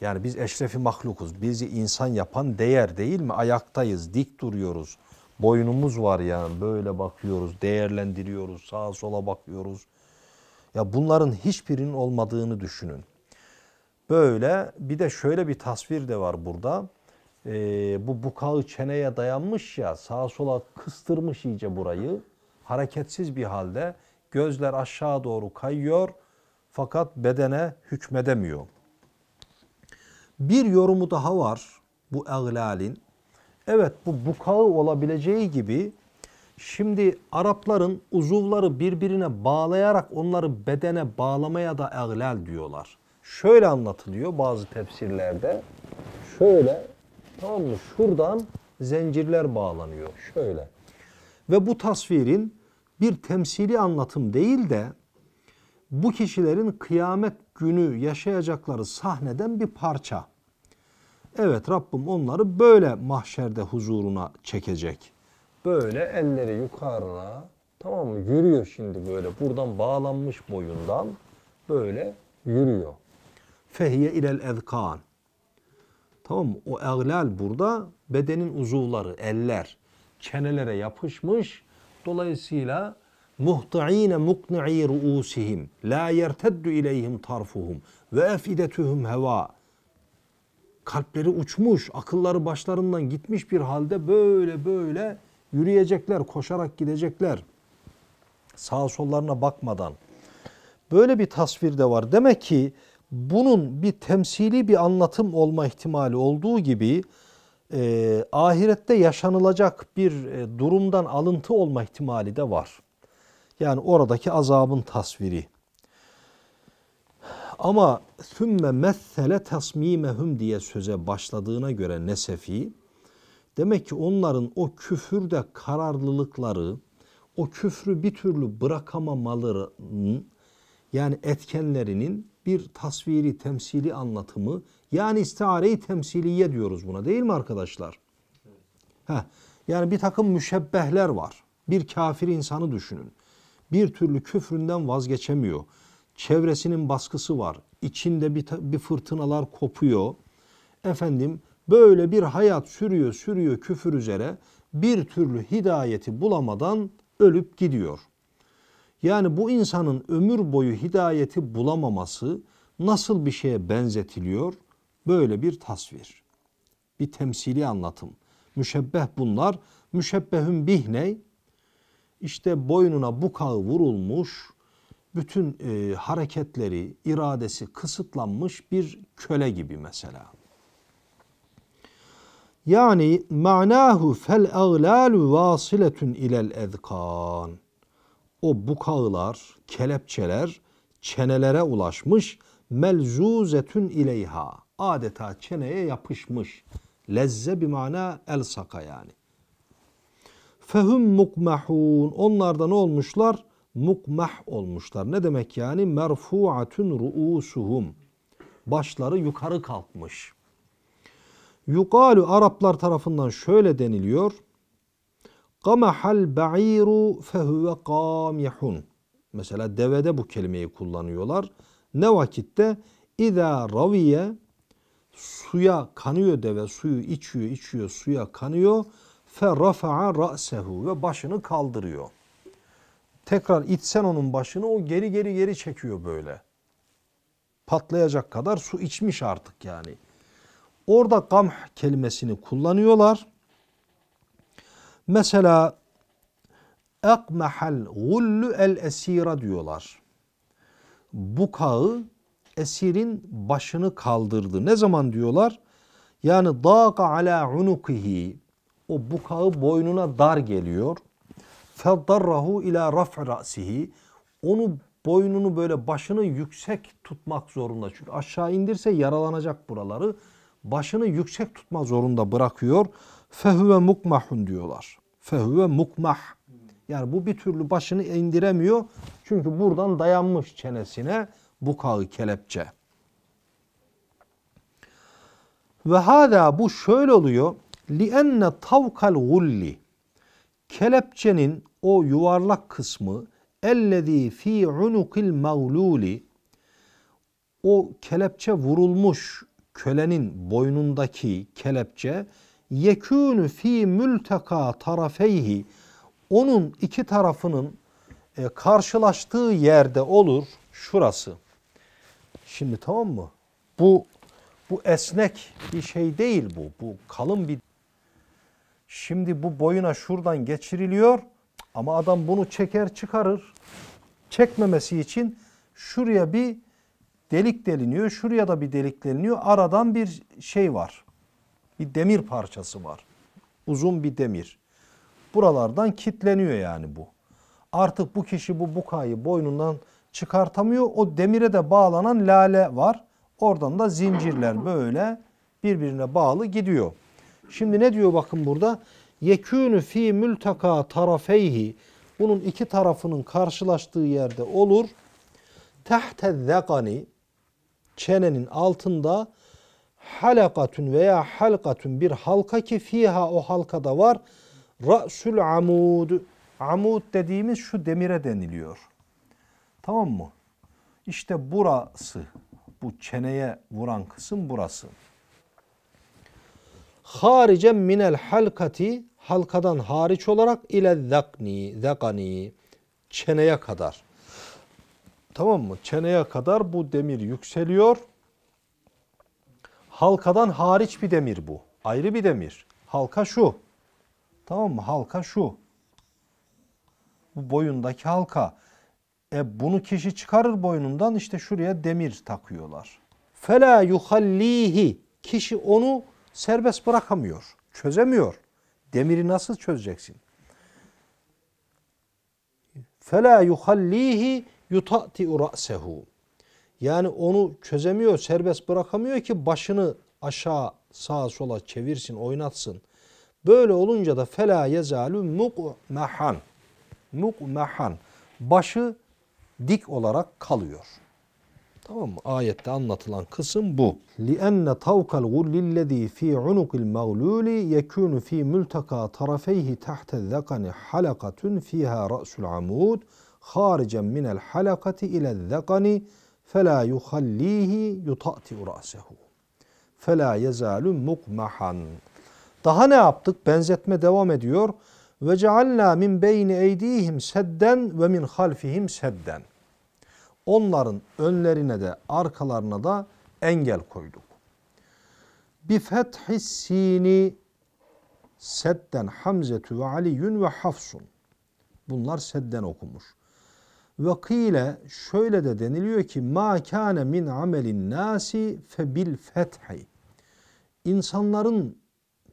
Yani biz eşrefi mahlukuz. Bizi insan yapan değer değil mi? Ayaktayız, dik duruyoruz. Boynumuz var yani böyle bakıyoruz, değerlendiriyoruz, sağa sola bakıyoruz. Ya bunların hiçbirinin olmadığını düşünün. Böyle bir de şöyle bir tasvir de var burada e, bu bukağı çeneye dayanmış ya sağa sola kıstırmış iyice burayı. Hareketsiz bir halde gözler aşağı doğru kayıyor fakat bedene hükmedemiyor. Bir yorumu daha var bu Ağlal'in. Evet bu bukağı olabileceği gibi şimdi Arapların uzuvları birbirine bağlayarak onları bedene bağlamaya da Ağlal diyorlar. Şöyle anlatılıyor bazı tefsirlerde. Şöyle Tamam mı? Şuradan zincirler bağlanıyor. Şöyle. Ve bu tasvirin bir temsili anlatım değil de bu kişilerin kıyamet günü yaşayacakları sahneden bir parça. Evet Rabbim onları böyle mahşerde huzuruna çekecek. Böyle elleri yukarıda tamam mı yürüyor şimdi böyle buradan bağlanmış boyundan böyle yürüyor. Fehiye ilel ezkan. Tamam mı? O eglal burada bedenin uzuvları, eller, çenelere yapışmış. Dolayısıyla muhti'ine mukni'i ru'usihim la yerteddu ileyhim tarfuhum ve efidetuhum heva kalpleri uçmuş, akılları başlarından gitmiş bir halde böyle böyle yürüyecekler, koşarak gidecekler. Sağ sollarına bakmadan. Böyle bir tasvir de var. Demek ki bunun bir temsili bir anlatım olma ihtimali olduğu gibi e, ahirette yaşanılacak bir e, durumdan alıntı olma ihtimali de var. Yani oradaki azabın tasviri. Ama sümme methele tasmimehum diye söze başladığına göre Nesefi, demek ki onların o küfürde kararlılıkları, o küfrü bir türlü bırakamamalarının yani etkenlerinin bir tasviri, temsili anlatımı yani istiareyi temsiliye diyoruz buna değil mi arkadaşlar? Heh, yani bir takım müşebbehler var. Bir kafir insanı düşünün. Bir türlü küfründen vazgeçemiyor. Çevresinin baskısı var. İçinde bir, bir fırtınalar kopuyor. Efendim böyle bir hayat sürüyor sürüyor küfür üzere bir türlü hidayeti bulamadan ölüp gidiyor. Yani bu insanın ömür boyu hidayeti bulamaması nasıl bir şeye benzetiliyor? Böyle bir tasvir. Bir temsili anlatım. Müşebbeh bunlar. Müşebbehün bihney. İşte boynuna bu kağı vurulmuş, bütün e, hareketleri, iradesi kısıtlanmış bir köle gibi mesela. Yani manahu fel ağlalu vasiletun ilel ezkan o bukağılar, kelepçeler çenelere ulaşmış. Melzuzetün ileyha. Adeta çeneye yapışmış. Lezze bir mana el saka yani. Fehum mukmehun, onlardan ne olmuşlar? mukmeh olmuşlar. Ne demek yani? Merfuatun ruusuhum. Başları yukarı kalkmış. Yukalu Araplar tarafından şöyle deniliyor. Kamahal ba'iru fehuve kamihun. Mesela devede bu kelimeyi kullanıyorlar. Ne vakitte? İza raviye suya kanıyor deve, suyu içiyor, içiyor, suya kanıyor. Fe rafa'a ra'sehu ve başını kaldırıyor. Tekrar itsen onun başını o geri geri geri çekiyor böyle. Patlayacak kadar su içmiş artık yani. Orada gamh kelimesini kullanıyorlar. Mesela Ekmehal gullu el esira diyorlar. Bukağı esirin başını kaldırdı. Ne zaman diyorlar? Yani dâka ala unukihi. O bukağı boynuna dar geliyor. Feddarrahu ila raf'i ra'sihi. Onu boynunu böyle başını yüksek tutmak zorunda. Çünkü aşağı indirse yaralanacak buraları. Başını yüksek tutma zorunda bırakıyor fehüve mukmahun diyorlar. Fehüve mukmah. Yani bu bir türlü başını indiremiyor. Çünkü buradan dayanmış çenesine bu kağı kelepçe. Ve hada bu şöyle oluyor. Li لِأَنَّ tavkal gulli Kelepçenin o yuvarlak kısmı اَلَّذ۪ي fi unukil مَغْلُولِ O kelepçe vurulmuş kölenin boynundaki kelepçe yekûnü fi mülteka tarafeyhi onun iki tarafının e, karşılaştığı yerde olur şurası. Şimdi tamam mı? Bu bu esnek bir şey değil bu. Bu kalın bir Şimdi bu boyuna şuradan geçiriliyor ama adam bunu çeker çıkarır. Çekmemesi için şuraya bir delik deliniyor. Şuraya da bir delik deliniyor. Aradan bir şey var bir demir parçası var. Uzun bir demir. Buralardan kitleniyor yani bu. Artık bu kişi bu bukayı boynundan çıkartamıyor. O demire de bağlanan lale var. Oradan da zincirler böyle birbirine bağlı gidiyor. Şimdi ne diyor bakın burada? Yekûnü fi mültaka tarafeyhi. Bunun iki tarafının karşılaştığı yerde olur. Tehte zekani çenenin altında halakatun veya halkatun bir halka ki fiha o halkada var. Ra'sul amud. Amud dediğimiz şu demire deniliyor. Tamam mı? İşte burası. Bu çeneye vuran kısım burası. Haricen minel halkati halkadan hariç olarak ile zakni, zakani çeneye kadar. Tamam mı? Çeneye kadar bu demir yükseliyor Halkadan hariç bir demir bu. Ayrı bir demir. Halka şu. Tamam mı? Halka şu. Bu boyundaki halka. E bunu kişi çıkarır boynundan işte şuraya demir takıyorlar. Fela yuhallihi. Kişi onu serbest bırakamıyor. Çözemiyor. Demiri nasıl çözeceksin? Fela yuhallihi yutati ra'sehu. Yani onu çözemiyor, serbest bırakamıyor ki başını aşağı sağa sola çevirsin, oynatsın. Böyle olunca da fela yezalu mukmehan. Mukmehan. Başı dik olarak kalıyor. Tamam mı? Ayette anlatılan kısım bu. لِأَنَّ تَوْكَ الْغُلِّ الَّذ۪ي ف۪ي عُنُقِ الْمَغْلُولِ يَكُونُ ف۪ي مُلْتَقَى طَرَفَيْهِ تَحْتَ الذَّقَنِ حَلَقَةٌ ف۪يهَا رَأْسُ الْعَمُودِ خَارِجًا مِنَ الْحَلَقَةِ اِلَى الذَّقَنِ فَلَا يُخَلِّيهِ يُطَعْتِعُ رَأْسَهُ فَلَا يَزَالُ مُقْمَحًا Daha ne yaptık? Benzetme devam ediyor. وَجَعَلْنَا مِنْ بَيْنِ اَيْد۪يهِمْ سَدَّنْ وَمِنْ خَلْفِهِمْ سَدَّنْ Onların önlerine de arkalarına da engel koyduk. بِفَتْحِ السِّينِ Sedden Hamzetü ve Aliyün ve Hafsun. Bunlar sedden okumuş. Ve kile şöyle de deniliyor ki ma kana min amelin nasi fe bil fethi. İnsanların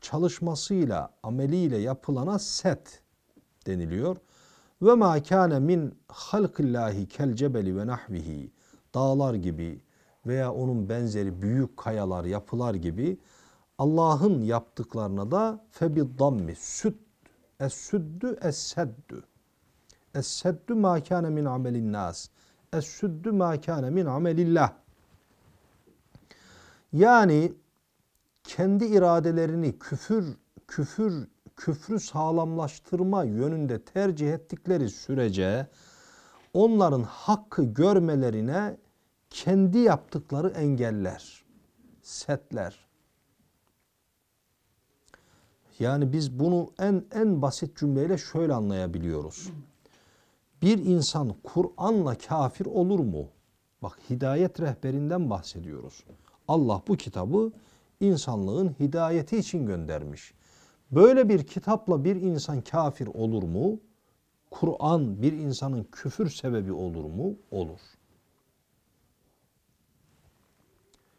çalışmasıyla, ameliyle yapılana set deniliyor. Ve ma kana min halkillahi kel cebeli ve nahvihi. Dağlar gibi veya onun benzeri büyük kayalar, yapılar gibi Allah'ın yaptıklarına da febi dammi süt es süddü es seddü Es-seddü mâ kâne min amelin nas. es mâ kâne min amelillah. Yani kendi iradelerini küfür küfür küfrü sağlamlaştırma yönünde tercih ettikleri sürece onların hakkı görmelerine kendi yaptıkları engeller, setler. Yani biz bunu en en basit cümleyle şöyle anlayabiliyoruz. Bir insan Kur'an'la kafir olur mu? Bak hidayet rehberinden bahsediyoruz. Allah bu kitabı insanlığın hidayeti için göndermiş. Böyle bir kitapla bir insan kafir olur mu? Kur'an bir insanın küfür sebebi olur mu? Olur.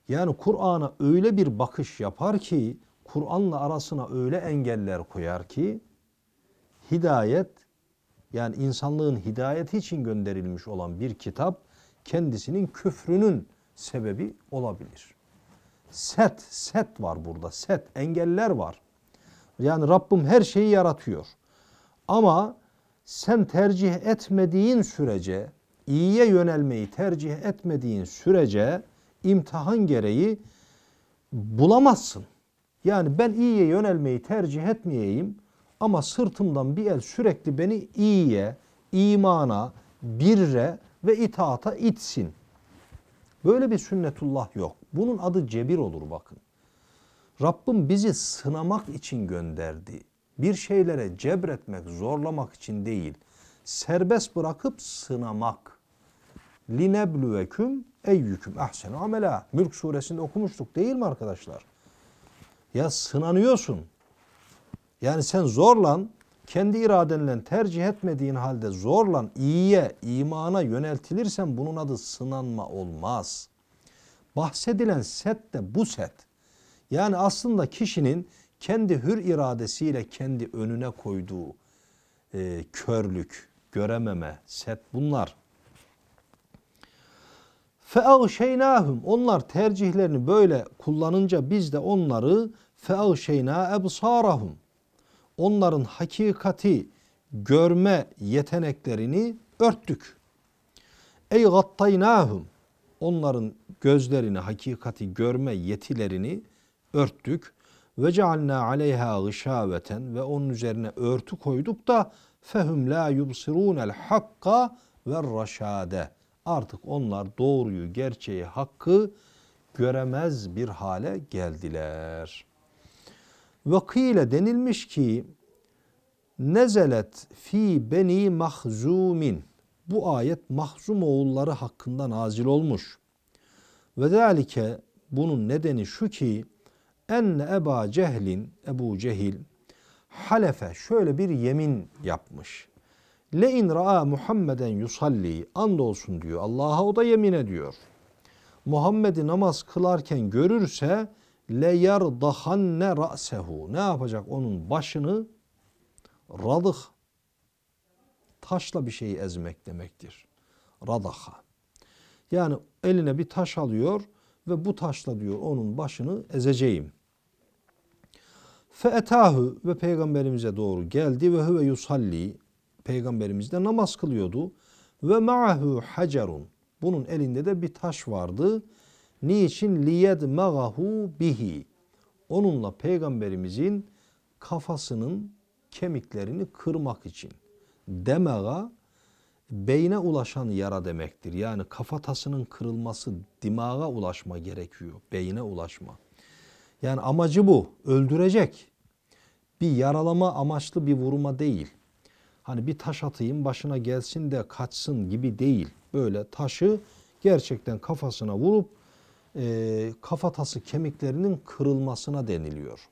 Yani Kur'an'a öyle bir bakış yapar ki, Kur'an'la arasına öyle engeller koyar ki, hidayet yani insanlığın hidayeti için gönderilmiş olan bir kitap kendisinin küfrünün sebebi olabilir. Set, set var burada. Set, engeller var. Yani Rabbim her şeyi yaratıyor. Ama sen tercih etmediğin sürece, iyiye yönelmeyi tercih etmediğin sürece imtihan gereği bulamazsın. Yani ben iyiye yönelmeyi tercih etmeyeyim. Ama sırtımdan bir el sürekli beni iyiye, imana, birre ve itaata itsin. Böyle bir sünnetullah yok. Bunun adı cebir olur bakın. Rabbim bizi sınamak için gönderdi. Bir şeylere cebretmek, zorlamak için değil. Serbest bırakıp sınamak. Lineblüveküm eyyüküm ahsenu amela. Mülk suresinde okumuştuk değil mi arkadaşlar? Ya sınanıyorsun. Yani sen zorlan kendi iradenle tercih etmediğin halde zorlan iyiye, imana yöneltilirsen bunun adı sınanma olmaz. Bahsedilen set de bu set. Yani aslında kişinin kendi hür iradesiyle kendi önüne koyduğu e, körlük, görememe, set bunlar. فَاَغْشَيْنَاهُمْ Onlar tercihlerini böyle kullanınca biz de onları فَاَغْشَيْنَا اَبْصَارَهُمْ onların hakikati görme yeteneklerini örttük. Ey gattaynahum onların gözlerini hakikati görme yetilerini örttük ve cealna aleyha gışaveten ve onun üzerine örtü koyduk da fehum la el hakka ve raşade. Artık onlar doğruyu, gerçeği, hakkı göremez bir hale geldiler.'' Vakile denilmiş ki nezelet fi beni mahzumin. Bu ayet mahzum oğulları hakkında nazil olmuş. Ve zalike bunun nedeni şu ki en Eba Cehlin, Ebu Cehil halefe şöyle bir yemin yapmış. Le in ra'a Muhammeden yusalli andolsun diyor. Allah'a o da yemin ediyor. Muhammed'i namaz kılarken görürse le yerdahanne ra'sehu. Ne yapacak? Onun başını radıh taşla bir şeyi ezmek demektir. Radaha. Yani eline bir taş alıyor ve bu taşla diyor onun başını ezeceğim. Feetahu ve peygamberimize doğru geldi ve huve yusalli. Peygamberimiz de namaz kılıyordu. Ve ma'ahu hacerun. Bunun elinde de bir taş vardı Niçin magahu bihi? Onunla peygamberimizin kafasının kemiklerini kırmak için. demaga beyne ulaşan yara demektir. Yani kafatasının kırılması dimağa ulaşma gerekiyor. Beyne ulaşma. Yani amacı bu. Öldürecek. Bir yaralama amaçlı bir vurma değil. Hani bir taş atayım başına gelsin de kaçsın gibi değil. Böyle taşı gerçekten kafasına vurup e, kafatası kemiklerinin kırılmasına deniliyor.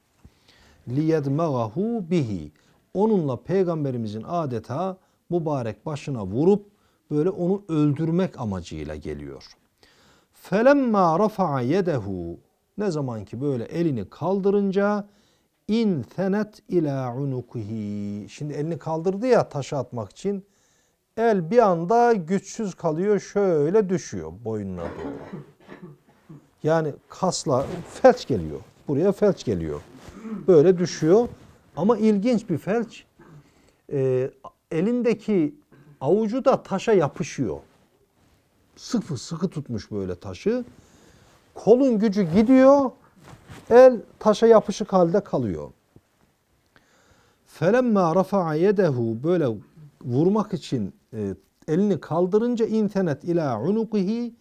لِيَدْمَغَهُ bihi. Onunla peygamberimizin adeta mübarek başına vurup böyle onu öldürmek amacıyla geliyor. فَلَمَّا رَفَعَ يَدَهُ Ne zaman ki böyle elini kaldırınca in fenet ila unukuhi. Şimdi elini kaldırdı ya taşı atmak için. El bir anda güçsüz kalıyor şöyle düşüyor boynuna doğru. Yani kasla felç geliyor. Buraya felç geliyor. Böyle düşüyor. Ama ilginç bir felç. E, elindeki avucu da taşa yapışıyor. Sıkı sıkı tutmuş böyle taşı. Kolun gücü gidiyor. El taşa yapışık halde kalıyor. Felemma rafa'a yedehu böyle vurmak için e, elini kaldırınca internet ila unukihi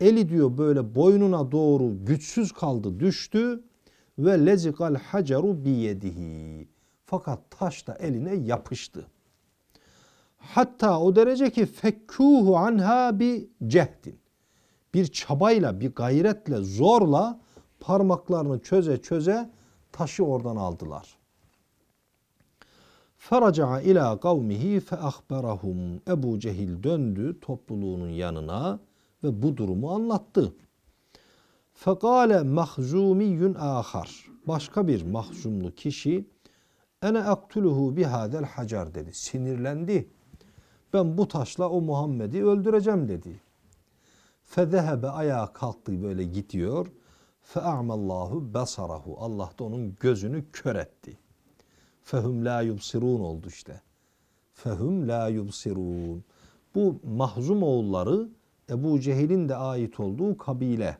Eli diyor böyle boynuna doğru güçsüz kaldı düştü ve lezikal haceru biyedihi. Fakat taş da eline yapıştı. Hatta o derece ki fekkuhu anha bi cehdin. Bir çabayla, bir gayretle, zorla parmaklarını çöze çöze taşı oradan aldılar. Feraca ila kavmihi fe ahberahum. Ebu Cehil döndü topluluğunun yanına ve bu durumu anlattı. Fekale mahzumiyun ahar. Başka bir mahzumlu kişi ene aktuluhu bihadel hacar dedi. Sinirlendi. Ben bu taşla o Muhammed'i öldüreceğim dedi. Fezehebe ayağa kalktı böyle gidiyor. Fe'amallahu basarahu. Allah da onun gözünü kör etti. Fehum la yubsirun oldu işte. Fehum la yubsirun. Bu mahzum oğulları Ebu Cehil'in de ait olduğu kabile.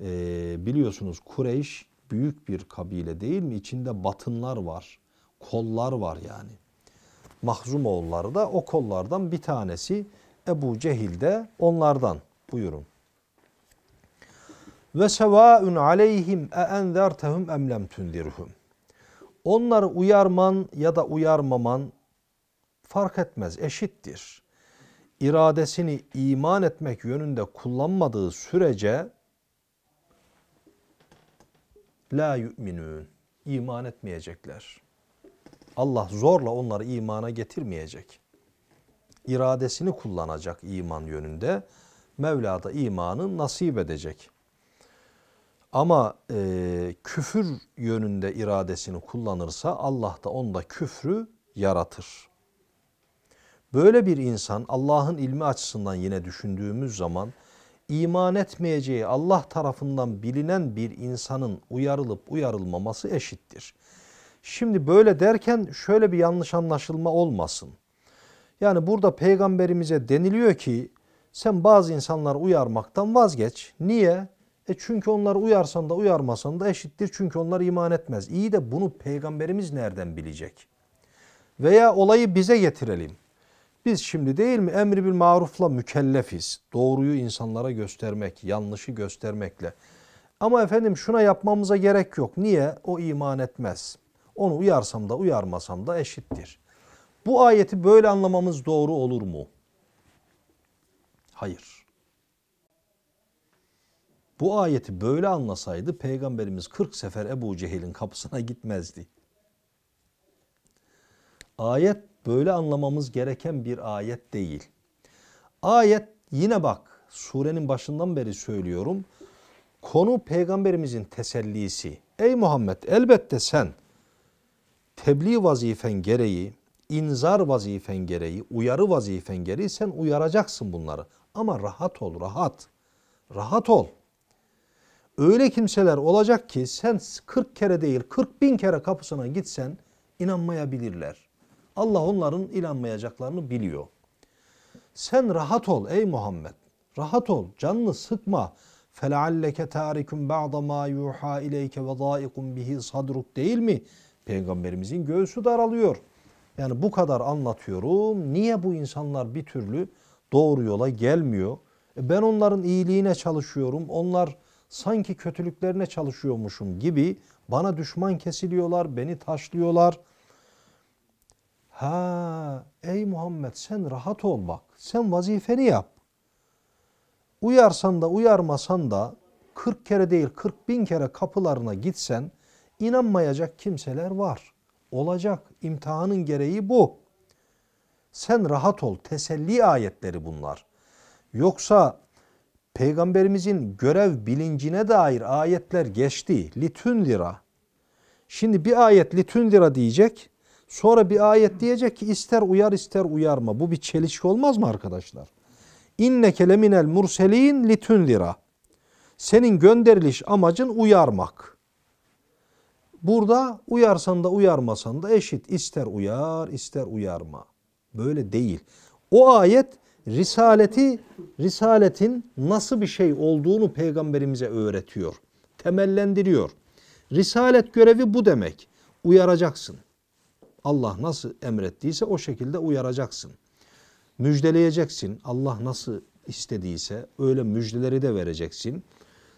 E, biliyorsunuz Kureyş büyük bir kabile değil mi? İçinde batınlar var, kollar var yani. Mahzumoğulları da o kollardan bir tanesi. Ebu Cehil de onlardan. Buyurun. Ve sevaun aleyhim e enzertehum em lem tundirhum. Onları uyarman ya da uyarmaman fark etmez, eşittir iradesini iman etmek yönünde kullanmadığı sürece la yu'minun iman etmeyecekler. Allah zorla onları imana getirmeyecek. İradesini kullanacak iman yönünde. Mevla da imanı nasip edecek. Ama e, küfür yönünde iradesini kullanırsa Allah da onda küfrü yaratır. Böyle bir insan Allah'ın ilmi açısından yine düşündüğümüz zaman iman etmeyeceği Allah tarafından bilinen bir insanın uyarılıp uyarılmaması eşittir. Şimdi böyle derken şöyle bir yanlış anlaşılma olmasın. Yani burada peygamberimize deniliyor ki sen bazı insanları uyarmaktan vazgeç. Niye? E çünkü onları uyarsan da uyarmasan da eşittir. Çünkü onlar iman etmez. İyi de bunu peygamberimiz nereden bilecek? Veya olayı bize getirelim. Biz şimdi değil mi emri bir marufla mükellefiz. Doğruyu insanlara göstermek, yanlışı göstermekle. Ama efendim şuna yapmamıza gerek yok. Niye? O iman etmez. Onu uyarsam da uyarmasam da eşittir. Bu ayeti böyle anlamamız doğru olur mu? Hayır. Bu ayeti böyle anlasaydı peygamberimiz 40 sefer Ebu Cehil'in kapısına gitmezdi. Ayet böyle anlamamız gereken bir ayet değil. Ayet yine bak surenin başından beri söylüyorum. Konu peygamberimizin tesellisi. Ey Muhammed elbette sen tebliğ vazifen gereği, inzar vazifen gereği, uyarı vazifen gereği sen uyaracaksın bunları. Ama rahat ol, rahat. Rahat ol. Öyle kimseler olacak ki sen 40 kere değil 40 bin kere kapısına gitsen inanmayabilirler. Allah onların inanmayacaklarını biliyor. Sen rahat ol ey Muhammed. Rahat ol, canını sıkma. فَلَعَلَّكَ تَارِكُمْ بَعْضَ مَا يُوحَى اِلَيْكَ وَضَائِقٌ بِهِ sadruk değil mi? Peygamberimizin göğsü daralıyor. Yani bu kadar anlatıyorum. Niye bu insanlar bir türlü doğru yola gelmiyor? E ben onların iyiliğine çalışıyorum. Onlar sanki kötülüklerine çalışıyormuşum gibi bana düşman kesiliyorlar, beni taşlıyorlar.'' Ha ey Muhammed sen rahat ol bak. Sen vazifeni yap. Uyarsan da uyarmasan da 40 kere değil 40 bin kere kapılarına gitsen inanmayacak kimseler var. Olacak. imtihanın gereği bu. Sen rahat ol. Teselli ayetleri bunlar. Yoksa peygamberimizin görev bilincine dair ayetler geçti. Litün lira. Şimdi bir ayet litün lira diyecek. Sonra bir ayet diyecek ki ister uyar ister uyarma. Bu bir çelişki olmaz mı arkadaşlar? İnneke leminel murselin litün lira. Senin gönderiliş amacın uyarmak. Burada uyarsan da uyarmasan da eşit. İster uyar ister uyarma. Böyle değil. O ayet risaleti, risaletin nasıl bir şey olduğunu peygamberimize öğretiyor. Temellendiriyor. Risalet görevi bu demek. Uyaracaksın. Allah nasıl emrettiyse o şekilde uyaracaksın. Müjdeleyeceksin. Allah nasıl istediyse öyle müjdeleri de vereceksin.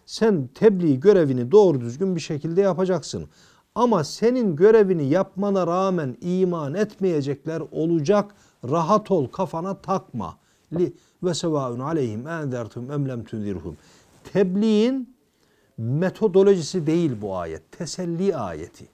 Sen tebliğ görevini doğru düzgün bir şekilde yapacaksın. Ama senin görevini yapmana rağmen iman etmeyecekler olacak. Rahat ol, kafana takma. Li ve sevaun aleyhim enzertum emlem tunzirhum. Tebliğin metodolojisi değil bu ayet. Teselli ayeti.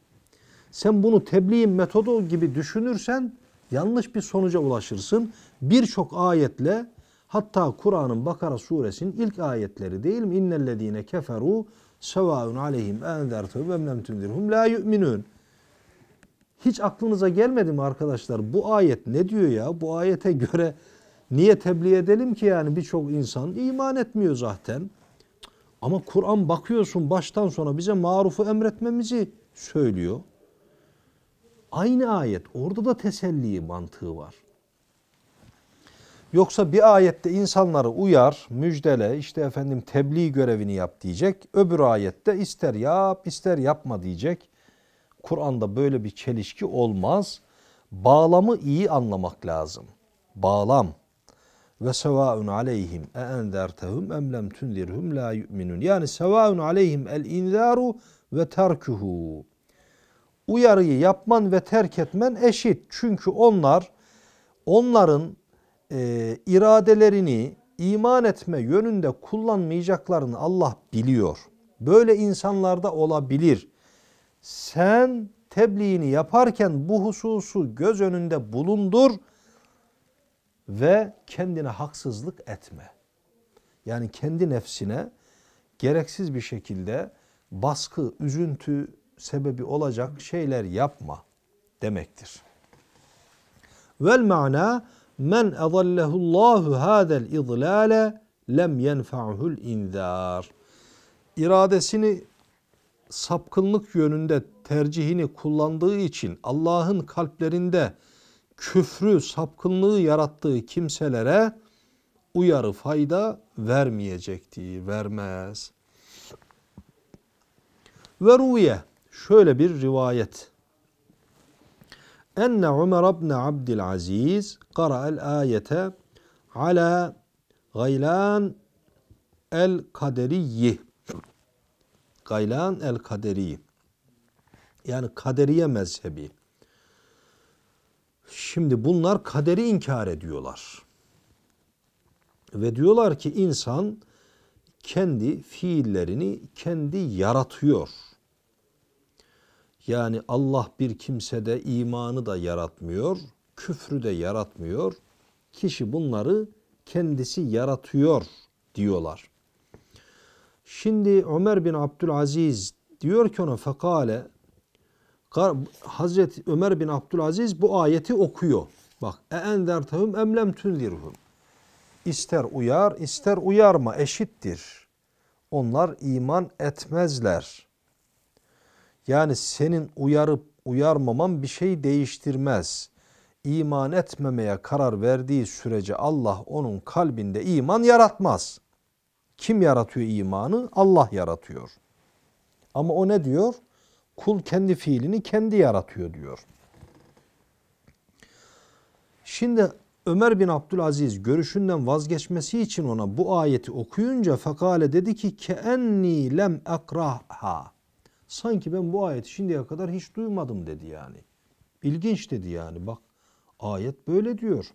Sen bunu tebliğin metodu gibi düşünürsen yanlış bir sonuca ulaşırsın. Birçok ayetle hatta Kur'an'ın Bakara suresinin ilk ayetleri değil mi? İnnellezine keferu sevaun aleyhim enzertehum ve lem tunzirhum la yu'minun. Hiç aklınıza gelmedi mi arkadaşlar? Bu ayet ne diyor ya? Bu ayete göre niye tebliğ edelim ki yani birçok insan iman etmiyor zaten. Ama Kur'an bakıyorsun baştan sona bize marufu emretmemizi söylüyor. Aynı ayet orada da teselli mantığı var. Yoksa bir ayette insanları uyar, müjdele, işte efendim tebliğ görevini yap diyecek. Öbür ayette ister yap, ister yapma diyecek. Kur'an'da böyle bir çelişki olmaz. Bağlamı iyi anlamak lazım. Bağlam. Ve sevaun aleyhim e enzertehum em lem tunzirhum la yu'minun. Yani sevaun aleyhim el inzaru ve terkuhu uyarıyı yapman ve terk etmen eşit. Çünkü onlar onların e, iradelerini iman etme yönünde kullanmayacaklarını Allah biliyor. Böyle insanlarda olabilir. Sen tebliğini yaparken bu hususu göz önünde bulundur ve kendine haksızlık etme. Yani kendi nefsine gereksiz bir şekilde baskı, üzüntü, sebebi olacak şeyler yapma demektir. Vel ma'na men azallehullahu hadal izlale lem yenfa'hul inzar. İradesini sapkınlık yönünde tercihini kullandığı için Allah'ın kalplerinde küfrü, sapkınlığı yarattığı kimselere uyarı fayda vermeyecekti, vermez. Ve ruye şöyle bir rivayet. Enne Ömer ibn qara qara'el ayete ala gaylan el kaderiyyi. Gaylan el kaderi. Yani kaderiye mezhebi. Şimdi bunlar kaderi inkar ediyorlar. Ve diyorlar ki insan kendi fiillerini kendi yaratıyor yani Allah bir de imanı da yaratmıyor, küfrü de yaratmıyor. Kişi bunları kendisi yaratıyor diyorlar. Şimdi Ömer bin Abdülaziz diyor ki ona fekale Hazreti Ömer bin Abdülaziz bu ayeti okuyor. Bak e endertahum emlem tundirhum. İster uyar ister uyarma eşittir. Onlar iman etmezler. Yani senin uyarıp uyarmaman bir şey değiştirmez. İman etmemeye karar verdiği sürece Allah onun kalbinde iman yaratmaz. Kim yaratıyor imanı? Allah yaratıyor. Ama o ne diyor? Kul kendi fiilini kendi yaratıyor diyor. Şimdi Ömer bin Abdülaziz görüşünden vazgeçmesi için ona bu ayeti okuyunca fakale dedi ki keenni lem ekrahha. Sanki ben bu ayeti şimdiye kadar hiç duymadım dedi yani. İlginç dedi yani bak ayet böyle diyor.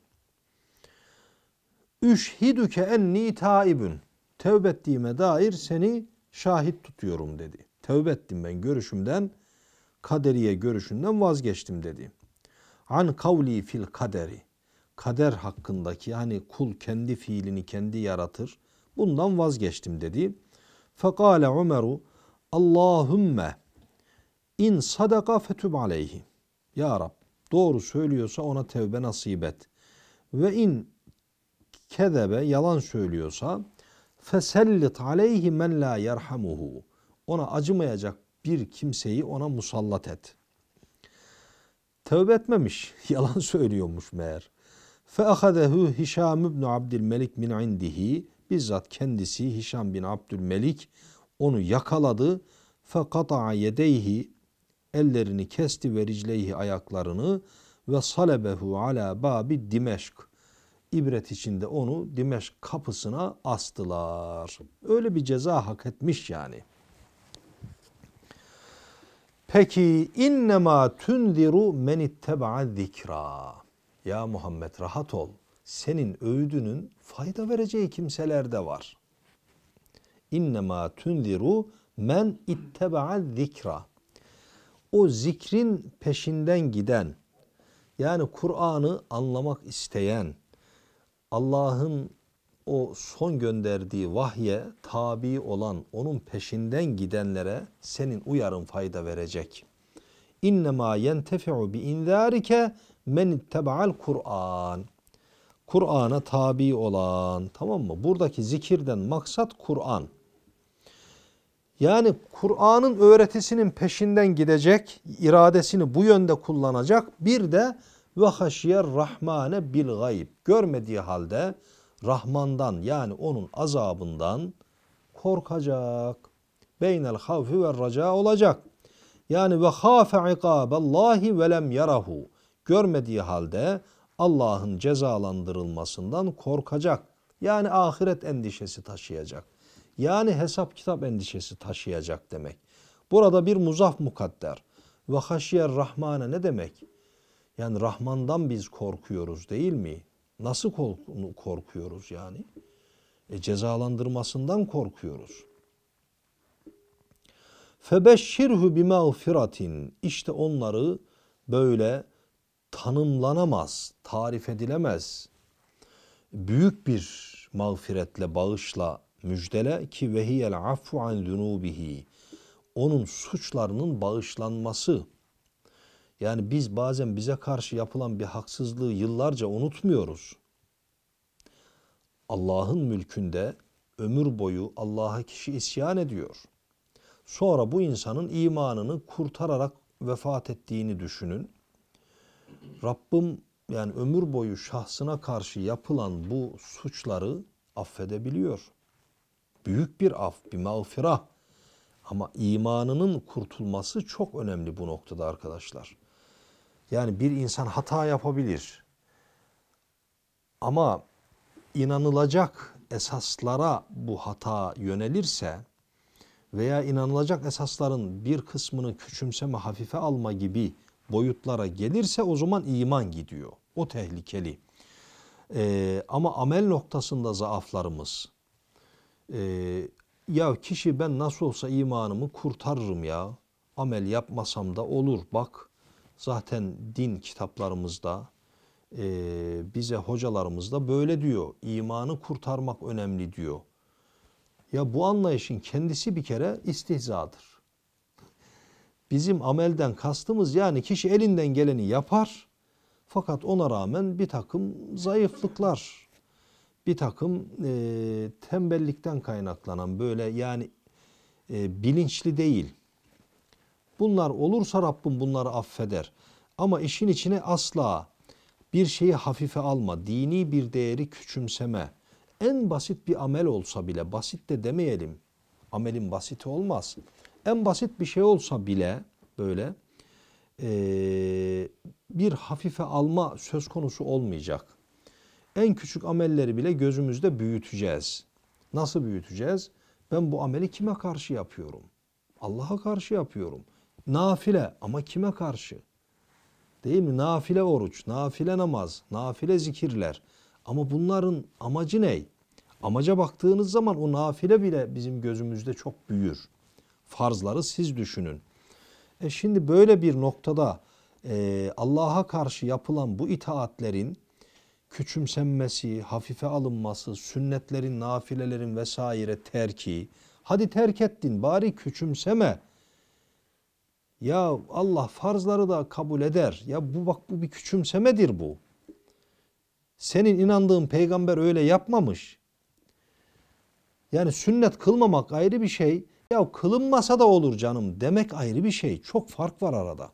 Üşhidüke enni taibün. Tevbe ettiğime dair seni şahit tutuyorum dedi. Tevbe ettim ben görüşümden, kaderiye görüşünden vazgeçtim dedi. An kavli fil kaderi. Kader hakkındaki yani kul kendi fiilini kendi yaratır. Bundan vazgeçtim dedi. Fekale Ömeru Allahümme in sadaka fetüb aleyhi. Ya Rab doğru söylüyorsa ona tevbe nasip et. Ve in kezebe yalan söylüyorsa fesellit aleyhi men la yerhamuhu. Ona acımayacak bir kimseyi ona musallat et. Tevbe etmemiş. Yalan söylüyormuş meğer. فَأَخَذَهُ Hişam ibn Abdülmelik min indihi bizzat kendisi Hişam bin Abdülmelik onu yakaladı. فَقَطَعَ yedeyhi ellerini kesti ve ricleyhi ayaklarını ve salebehu ala babi Dimeşk. İbret içinde onu Dimeşk kapısına astılar. Öyle bir ceza hak etmiş yani. Peki innema tündiru men ittebaa zikra. Ya Muhammed rahat ol. Senin öğüdünün fayda vereceği kimseler de var. İnnemâ tunziru men itteba'a zikra. O zikrin peşinden giden, yani Kur'an'ı anlamak isteyen, Allah'ın o son gönderdiği vahye tabi olan, onun peşinden gidenlere senin uyarın fayda verecek. İnnemâ yentefi'u bi inzârike men ittebaal Kur'an. Kur'an'a tabi olan, tamam mı? Buradaki zikirden maksat Kur'an. Yani Kur'an'ın öğretisinin peşinden gidecek, iradesini bu yönde kullanacak. Bir de ve haşiyer rahmane bil gayb. Görmediği halde Rahman'dan yani onun azabından korkacak. Beynel havfi ve raca olacak. Yani ve hafe ikaballahi ve lem yarahu. Görmediği halde Allah'ın cezalandırılmasından korkacak. Yani ahiret endişesi taşıyacak. Yani hesap kitap endişesi taşıyacak demek. Burada bir muzaf mukadder. Ve haşiyer rahmane ne demek? Yani Rahman'dan biz korkuyoruz değil mi? Nasıl korkuyoruz yani? E cezalandırmasından korkuyoruz. Febeşşirhu bimağfiratin. İşte onları böyle tanımlanamaz, tarif edilemez. Büyük bir mağfiretle, bağışla müjdele ki vehiyel affu an zunubihi. Onun suçlarının bağışlanması. Yani biz bazen bize karşı yapılan bir haksızlığı yıllarca unutmuyoruz. Allah'ın mülkünde ömür boyu Allah'a kişi isyan ediyor. Sonra bu insanın imanını kurtararak vefat ettiğini düşünün. Rabbim yani ömür boyu şahsına karşı yapılan bu suçları affedebiliyor büyük bir af, bir mağfirah. Ama imanının kurtulması çok önemli bu noktada arkadaşlar. Yani bir insan hata yapabilir. Ama inanılacak esaslara bu hata yönelirse veya inanılacak esasların bir kısmını küçümseme, hafife alma gibi boyutlara gelirse o zaman iman gidiyor. O tehlikeli. Ee, ama amel noktasında zaaflarımız, ee, ya kişi ben nasıl olsa imanımı kurtarırım ya. Amel yapmasam da olur. Bak zaten din kitaplarımızda e, bize hocalarımız da böyle diyor. İmanı kurtarmak önemli diyor. Ya bu anlayışın kendisi bir kere istihzadır. Bizim amelden kastımız yani kişi elinden geleni yapar fakat ona rağmen bir takım zayıflıklar bir takım e, tembellikten kaynaklanan böyle yani e, bilinçli değil. Bunlar olursa Rabbim bunları affeder. Ama işin içine asla bir şeyi hafife alma, dini bir değeri küçümseme. En basit bir amel olsa bile, basit de demeyelim. Amelin basiti olmaz. En basit bir şey olsa bile böyle e, bir hafife alma söz konusu olmayacak. En küçük amelleri bile gözümüzde büyüteceğiz. Nasıl büyüteceğiz? Ben bu ameli kime karşı yapıyorum? Allah'a karşı yapıyorum. Nafile ama kime karşı? Değil mi? Nafile oruç, nafile namaz, nafile zikirler. Ama bunların amacı ne? Amaca baktığınız zaman o nafile bile bizim gözümüzde çok büyür. Farzları siz düşünün. E şimdi böyle bir noktada e, Allah'a karşı yapılan bu itaatlerin küçümsenmesi, hafife alınması, sünnetlerin, nafilelerin vesaire terki. Hadi terk ettin bari küçümseme. Ya Allah farzları da kabul eder. Ya bu bak bu bir küçümsemedir bu. Senin inandığın peygamber öyle yapmamış. Yani sünnet kılmamak ayrı bir şey. Ya kılınmasa da olur canım demek ayrı bir şey. Çok fark var arada.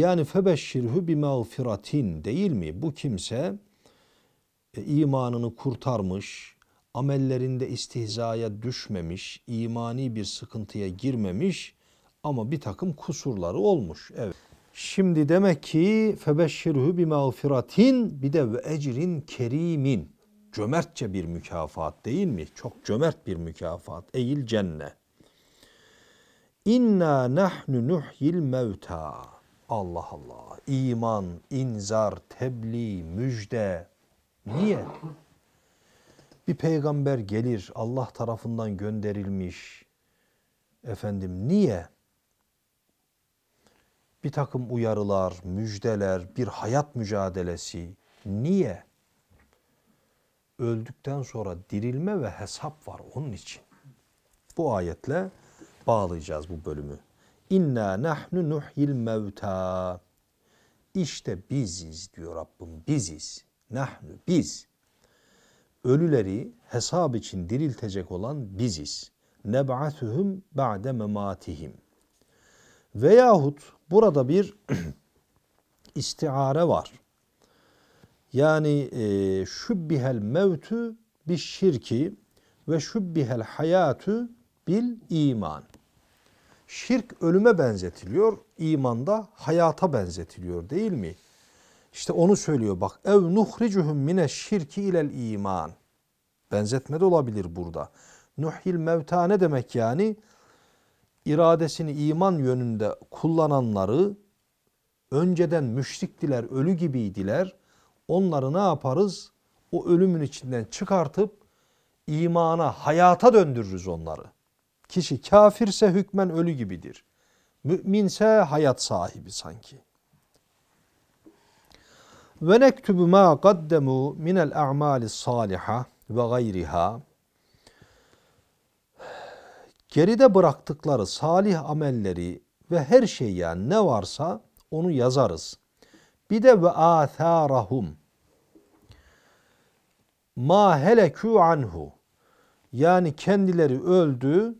Yani febeşşirhü bi mağfiratin değil mi? Bu kimse e, imanını kurtarmış, amellerinde istihzaya düşmemiş, imani bir sıkıntıya girmemiş ama bir takım kusurları olmuş. Evet. Şimdi demek ki febeşşirhü bi mağfiratin bir de ve ecrin kerimin. Cömertçe bir mükafat değil mi? Çok cömert bir mükafat. Eğil cenne. İnna nahnu nuhyil mevta. Allah Allah. İman, inzar, tebliğ, müjde. Niye? Bir peygamber gelir Allah tarafından gönderilmiş. Efendim niye? Bir takım uyarılar, müjdeler, bir hayat mücadelesi. Niye? Öldükten sonra dirilme ve hesap var onun için. Bu ayetle bağlayacağız bu bölümü. İnna nahnu nuhyil mevta. İşte biziz diyor Rabbim biziz. Nahnu biz. Ölüleri hesap için diriltecek olan biziz. Neb'atuhum ba'de mematihim. Veyahut burada bir istiare var. Yani e, şübbihel mevtü bir şirki ve şübbihel hayatı bil iman. Şirk ölüme benzetiliyor, imanda hayata benzetiliyor değil mi? İşte onu söylüyor bak. Ev nuhricuhum mine şirki ilel iman. Benzetme de olabilir burada. Nuhil mevta ne demek yani? İradesini iman yönünde kullananları önceden müşriktiler, ölü gibiydiler. Onları ne yaparız? O ölümün içinden çıkartıp imana, hayata döndürürüz onları.'' Kişi kafirse hükmen ölü gibidir. Müminse hayat sahibi sanki. Ve nektubu ma qaddemu min minel a'mali saliha ve gayriha. Geride bıraktıkları salih amelleri ve her şey yani ne varsa onu yazarız. Bir de ve atharahum ma helekü anhu yani kendileri öldü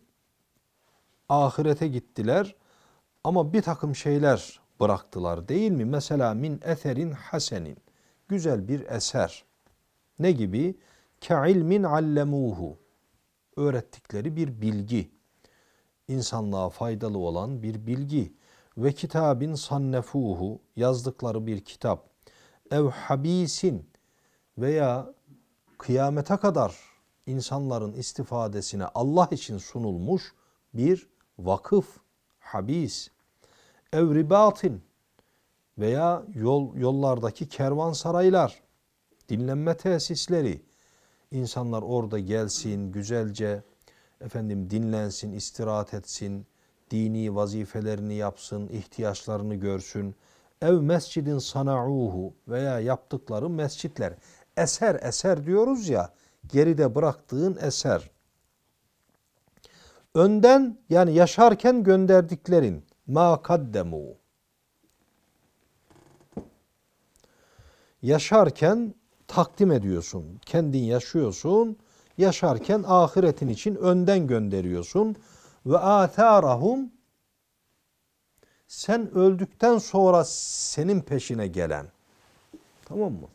ahirete gittiler ama bir takım şeyler bıraktılar değil mi? Mesela min eterin hasenin. Güzel bir eser. Ne gibi? Ke ilmin allemuhu. Öğrettikleri bir bilgi. İnsanlığa faydalı olan bir bilgi. Ve kitabin sannefuhu. Yazdıkları bir kitap. Ev habisin. Veya kıyamete kadar insanların istifadesine Allah için sunulmuş bir vakıf, habis, evribatin veya yol yollardaki kervansaraylar, dinlenme tesisleri. insanlar orada gelsin güzelce efendim dinlensin, istirahat etsin, dini vazifelerini yapsın, ihtiyaçlarını görsün. Ev mescidin sanauhu veya yaptıkları mescitler. Eser eser diyoruz ya geride bıraktığın eser önden yani yaşarken gönderdiklerin ma kaddemu yaşarken takdim ediyorsun. Kendin yaşıyorsun. Yaşarken ahiretin için önden gönderiyorsun. Ve atharahum sen öldükten sonra senin peşine gelen. Tamam mı?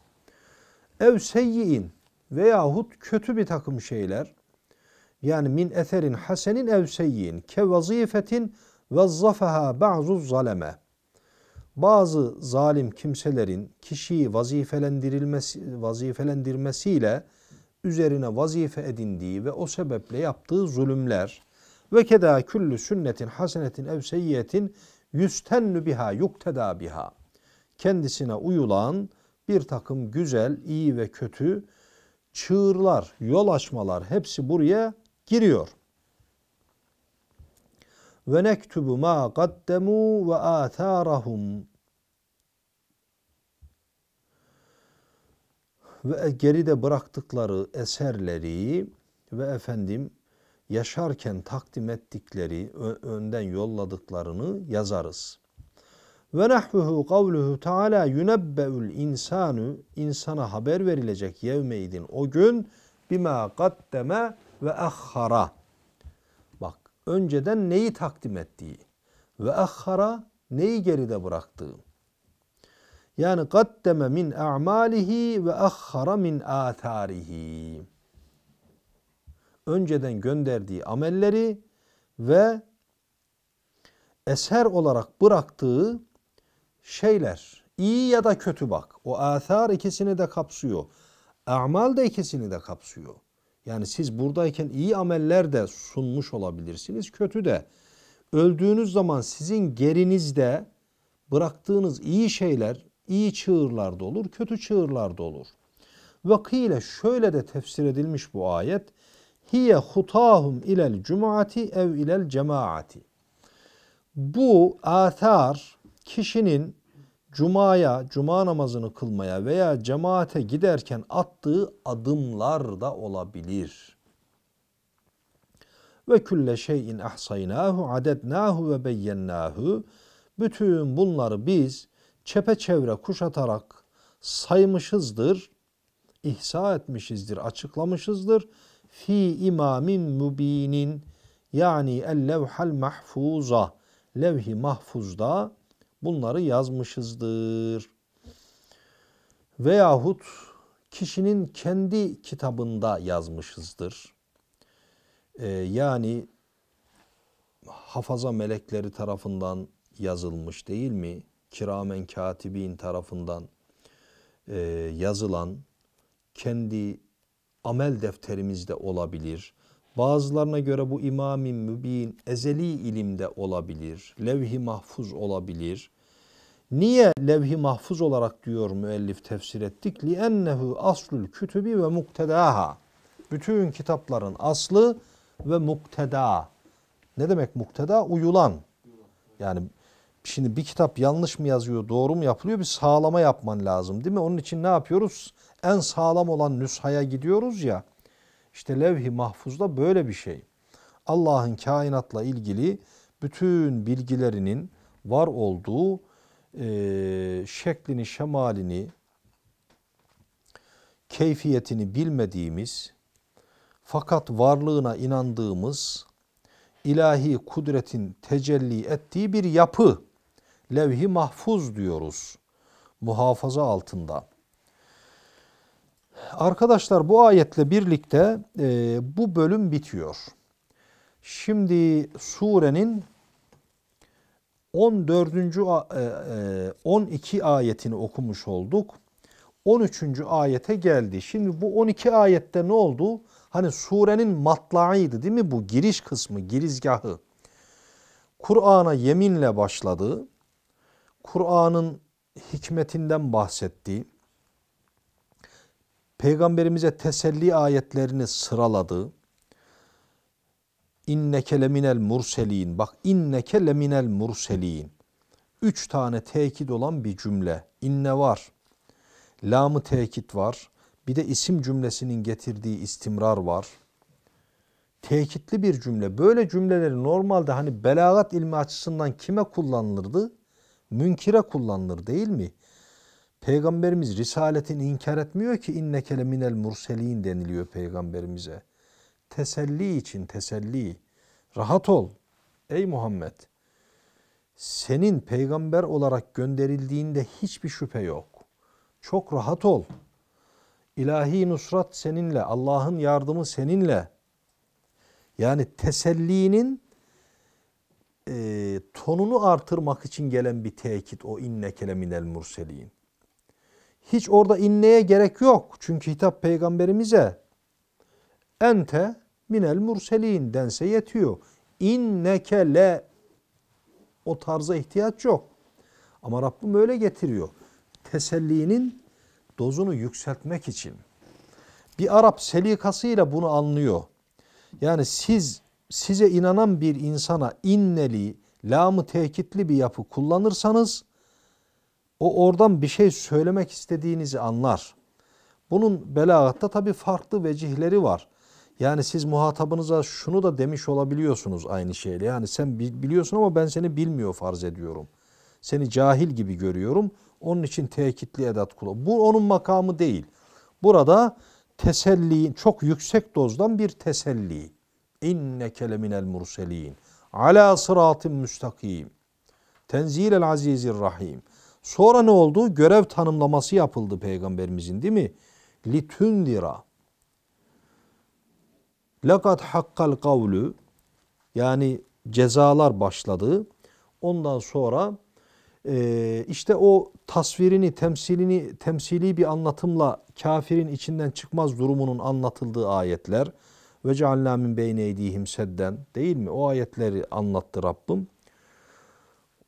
Ev seyyiin veyahut kötü bir takım şeyler yani min eserin hasenin ev seyyin ke vazifetin ve zafaha ba'zu zaleme. Bazı zalim kimselerin kişiyi vazifelendirilmesi, vazifelendirmesiyle üzerine vazife edindiği ve o sebeple yaptığı zulümler ve keda küllü sünnetin hasenetin ev seyyiyetin yüstennü biha yukteda biha. Kendisine uyulan bir takım güzel, iyi ve kötü çığırlar, yol açmalar hepsi buraya giriyor. Ve nektubu ma qaddemu ve atharahum. Ve geride bıraktıkları eserleri ve efendim yaşarken takdim ettikleri, önden yolladıklarını yazarız. Ve nahvuhu kavluhu Teala yunebbe'ül insanu insana haber verilecek yevmeydin o gün bima kaddeme ve ahhara. Bak önceden neyi takdim ettiği ve ahhara neyi geride bıraktığı. Yani kaddeme min a'malihi ve ahhara min atharihi Önceden gönderdiği amelleri ve eser olarak bıraktığı şeyler. iyi ya da kötü bak. O athar ikisini de kapsıyor. Amal da ikisini de kapsıyor. Yani siz buradayken iyi ameller de sunmuş olabilirsiniz, kötü de. Öldüğünüz zaman sizin gerinizde bıraktığınız iyi şeyler, iyi çığırlar da olur, kötü çığırlar da olur. Vakile şöyle de tefsir edilmiş bu ayet. Hiye hutahum ilel cum'ati ev ilel cemaati. Bu atar kişinin cumaya, cuma namazını kılmaya veya cemaate giderken attığı adımlar da olabilir. Ve külle şeyin ahsaynahu adednahu ve beyyennahu. Bütün bunları biz çepeçevre kuşatarak saymışızdır, ihsa etmişizdir, açıklamışızdır. Fi imamin mübinin yani el levhal mahfuza, levhi mahfuzda bunları yazmışızdır. Veyahut kişinin kendi kitabında yazmışızdır. Ee, yani hafaza melekleri tarafından yazılmış değil mi? Kiramen katibin tarafından e, yazılan kendi amel defterimizde olabilir. Bazılarına göre bu imam-ı mübin ezeli ilimde olabilir, levh-i mahfuz olabilir. Niye levh-i mahfuz olarak diyor müellif tefsir ettik? لِأَنَّهُ aslül kütübi ve muktedaha. Bütün kitapların aslı ve mukteda. Ne demek mukteda? Uyulan. Yani şimdi bir kitap yanlış mı yazıyor, doğru mu yapılıyor? Bir sağlama yapman lazım değil mi? Onun için ne yapıyoruz? En sağlam olan nüshaya gidiyoruz ya. İşte levh-i mahfuzda böyle bir şey. Allah'ın kainatla ilgili bütün bilgilerinin var olduğu e, şeklini, şemalini, keyfiyetini bilmediğimiz fakat varlığına inandığımız ilahi kudretin tecelli ettiği bir yapı levhi mahfuz diyoruz muhafaza altında. Arkadaşlar bu ayetle birlikte e, bu bölüm bitiyor. Şimdi surenin 14. 12 e, e, ayetini okumuş olduk. 13. ayete geldi. Şimdi bu 12 ayette ne oldu? Hani surenin matlağıydı değil mi bu giriş kısmı, girizgahı. Kur'an'a yeminle başladı. Kur'an'ın hikmetinden bahsetti. Peygamberimize teselli ayetlerini sıraladı. İnneke leminel murselin. Bak inneke leminel murselin. Üç tane tekit olan bir cümle. İnne var. Lamı tekit var. Bir de isim cümlesinin getirdiği istimrar var. Tekitli bir cümle. Böyle cümleleri normalde hani belagat ilmi açısından kime kullanılırdı? Münkire kullanılır değil mi? Peygamberimiz risaletini inkar etmiyor ki inneke leminel murselin deniliyor peygamberimize. Teselli için teselli. Rahat ol. Ey Muhammed. Senin peygamber olarak gönderildiğinde hiçbir şüphe yok. Çok rahat ol. İlahi nusrat seninle, Allah'ın yardımı seninle. Yani tesellinin e, tonunu artırmak için gelen bir tekit o inne minel murselin. Hiç orada inneye gerek yok. Çünkü hitap peygamberimize ente minel murselin dense yetiyor. İnneke le o tarza ihtiyaç yok. Ama Rabbim öyle getiriyor. Tesellinin dozunu yükseltmek için. Bir Arap selikasıyla bunu anlıyor. Yani siz size inanan bir insana inneli, lamı tekitli bir yapı kullanırsanız o oradan bir şey söylemek istediğinizi anlar. Bunun belagatta tabii farklı vecihleri var. Yani siz muhatabınıza şunu da demiş olabiliyorsunuz aynı şeyle. Yani sen biliyorsun ama ben seni bilmiyor farz ediyorum. Seni cahil gibi görüyorum. Onun için tekitli edat kula. Bu onun makamı değil. Burada teselli, çok yüksek dozdan bir teselli. İnneke leminel murselin. Ala sıratın müstakim. Tenzilel azizir rahim. Sonra ne oldu? Görev tanımlaması yapıldı peygamberimizin değil mi? Litündira. Lakat hakkal kavlu yani cezalar başladı. Ondan sonra e, işte o tasvirini, temsilini, temsili bir anlatımla kafirin içinden çıkmaz durumunun anlatıldığı ayetler ve ceallâ min beyne eydihim sedden değil mi? O ayetleri anlattı Rabbim.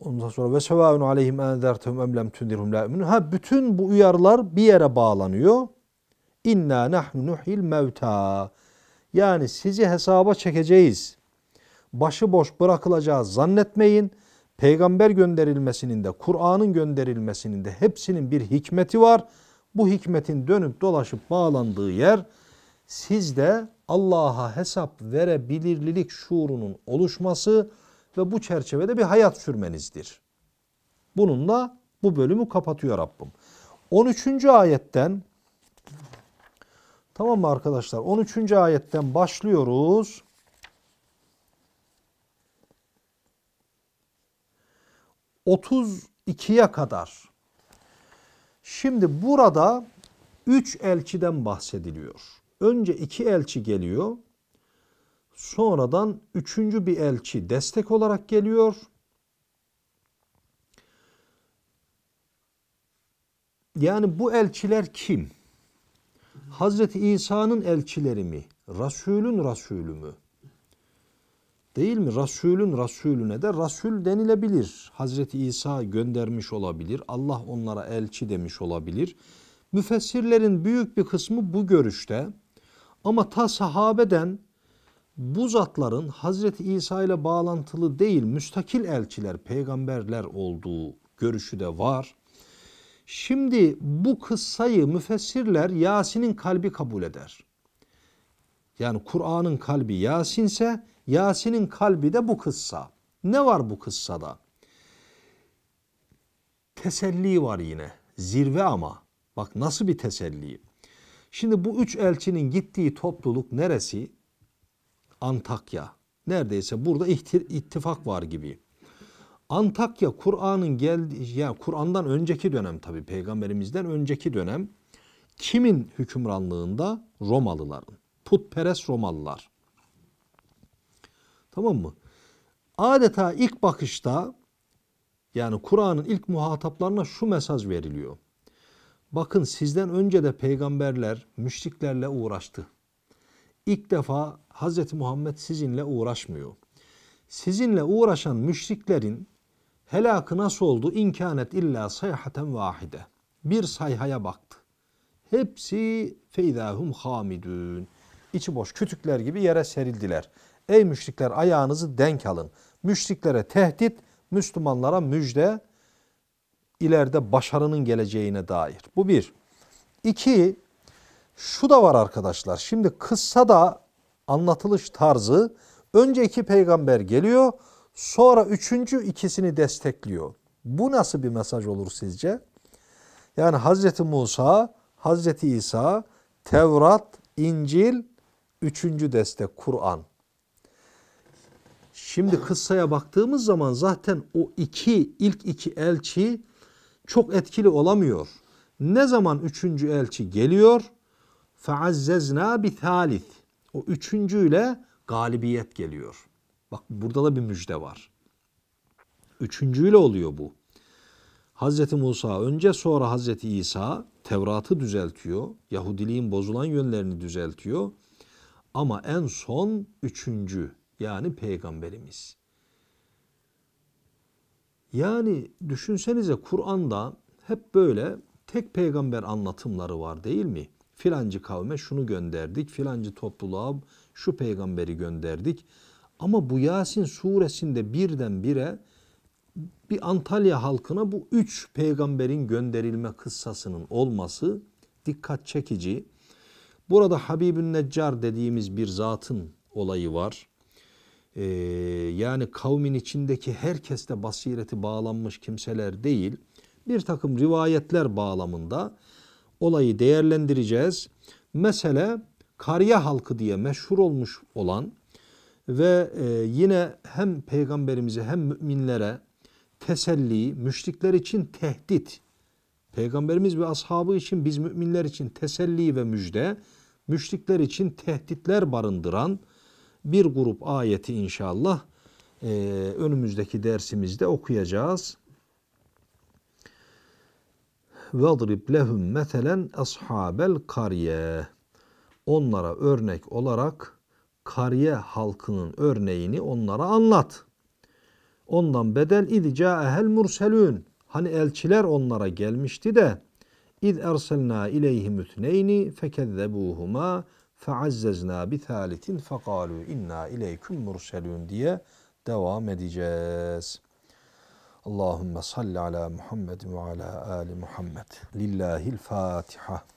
Ondan sonra ve sevâun aleyhim enzertehum em lem tundirhum la Ha bütün bu uyarılar bir yere bağlanıyor. İnna nahnu nuhil mevta. Yani sizi hesaba çekeceğiz. Başıboş bırakılacağı zannetmeyin. Peygamber gönderilmesinin de Kur'an'ın gönderilmesinin de hepsinin bir hikmeti var. Bu hikmetin dönüp dolaşıp bağlandığı yer sizde Allah'a hesap verebilirlilik şuurunun oluşması ve bu çerçevede bir hayat sürmenizdir. Bununla bu bölümü kapatıyor Rabbim. 13. ayetten Tamam mı arkadaşlar? 13. ayetten başlıyoruz. 32'ye kadar. Şimdi burada 3 elçiden bahsediliyor. Önce 2 elçi geliyor. Sonradan üçüncü bir elçi destek olarak geliyor. Yani bu elçiler kim? Hazreti İsa'nın elçileri mi? Rasulün Rasulü mü? Değil mi? Rasulün Rasulüne de Rasul denilebilir. Hazreti İsa göndermiş olabilir. Allah onlara elçi demiş olabilir. Müfessirlerin büyük bir kısmı bu görüşte. Ama ta sahabeden bu zatların Hazreti İsa ile bağlantılı değil müstakil elçiler, peygamberler olduğu görüşü de var. Şimdi bu kıssayı müfessirler Yasin'in kalbi kabul eder. Yani Kur'an'ın kalbi Yasin'se Yasin'in kalbi de bu kıssa. Ne var bu kıssada? Teselli var yine. Zirve ama. Bak nasıl bir teselli. Şimdi bu üç elçinin gittiği topluluk neresi? Antakya. Neredeyse burada ittifak var gibi. Antakya Kur'an'ın geldiği ya Kur'an'dan önceki dönem tabi peygamberimizden önceki dönem kimin hükümranlığında? Romalıların. Putperest Romalılar. Tamam mı? Adeta ilk bakışta yani Kur'an'ın ilk muhataplarına şu mesaj veriliyor. Bakın sizden önce de peygamberler müşriklerle uğraştı. İlk defa Hz. Muhammed sizinle uğraşmıyor. Sizinle uğraşan müşriklerin Helakı nasıl oldu? İnkanet illa sayhaten vahide. Bir sayhaya baktı. Hepsi feydahum hamidun. İçi boş kütükler gibi yere serildiler. Ey müşrikler ayağınızı denk alın. Müşriklere tehdit, Müslümanlara müjde, ileride başarının geleceğine dair. Bu bir. İki, şu da var arkadaşlar. Şimdi da anlatılış tarzı Önce iki peygamber geliyor Sonra üçüncü ikisini destekliyor. Bu nasıl bir mesaj olur sizce? Yani Hazreti Musa, Hazreti İsa, Tevrat, İncil, üçüncü destek Kur'an. Şimdi kıssaya baktığımız zaman zaten o iki, ilk iki elçi çok etkili olamıyor. Ne zaman üçüncü elçi geliyor? فَعَزَّزْنَا بِثَالِث O üçüncüyle galibiyet geliyor. Bak burada da bir müjde var. Üçüncüyle oluyor bu. Hazreti Musa önce sonra Hazreti İsa Tevrat'ı düzeltiyor. Yahudiliğin bozulan yönlerini düzeltiyor. Ama en son üçüncü yani peygamberimiz. Yani düşünsenize Kur'an'da hep böyle tek peygamber anlatımları var değil mi? Filancı kavme şunu gönderdik, filancı topluluğa şu peygamberi gönderdik. Ama bu Yasin suresinde birden bire bir Antalya halkına bu üç peygamberin gönderilme kıssasının olması dikkat çekici. Burada Habibün Neccar dediğimiz bir zatın olayı var. Ee, yani kavmin içindeki herkeste basireti bağlanmış kimseler değil. Bir takım rivayetler bağlamında olayı değerlendireceğiz. Mesele Karya halkı diye meşhur olmuş olan ve e, yine hem peygamberimize hem müminlere teselli, müşrikler için tehdit. Peygamberimiz ve ashabı için biz müminler için teselli ve müjde, müşrikler için tehditler barındıran bir grup ayeti inşallah e, önümüzdeki dersimizde okuyacağız. وَضْرِبْ لَهُمْ مَثَلًا أَصْحَابَ الْقَرْيَةِ Onlara örnek olarak kariye halkının örneğini onlara anlat. Ondan bedel idca ehel murselün. Hani elçiler onlara gelmişti de İz erselna ileyhim ütneyni fekezzebuhuma feazzezna bi thalitin fekalu inna ileyküm murselun diye devam edeceğiz. Allahümme salli ala Muhammed ve ala ali Muhammed. Lillahil Fatiha.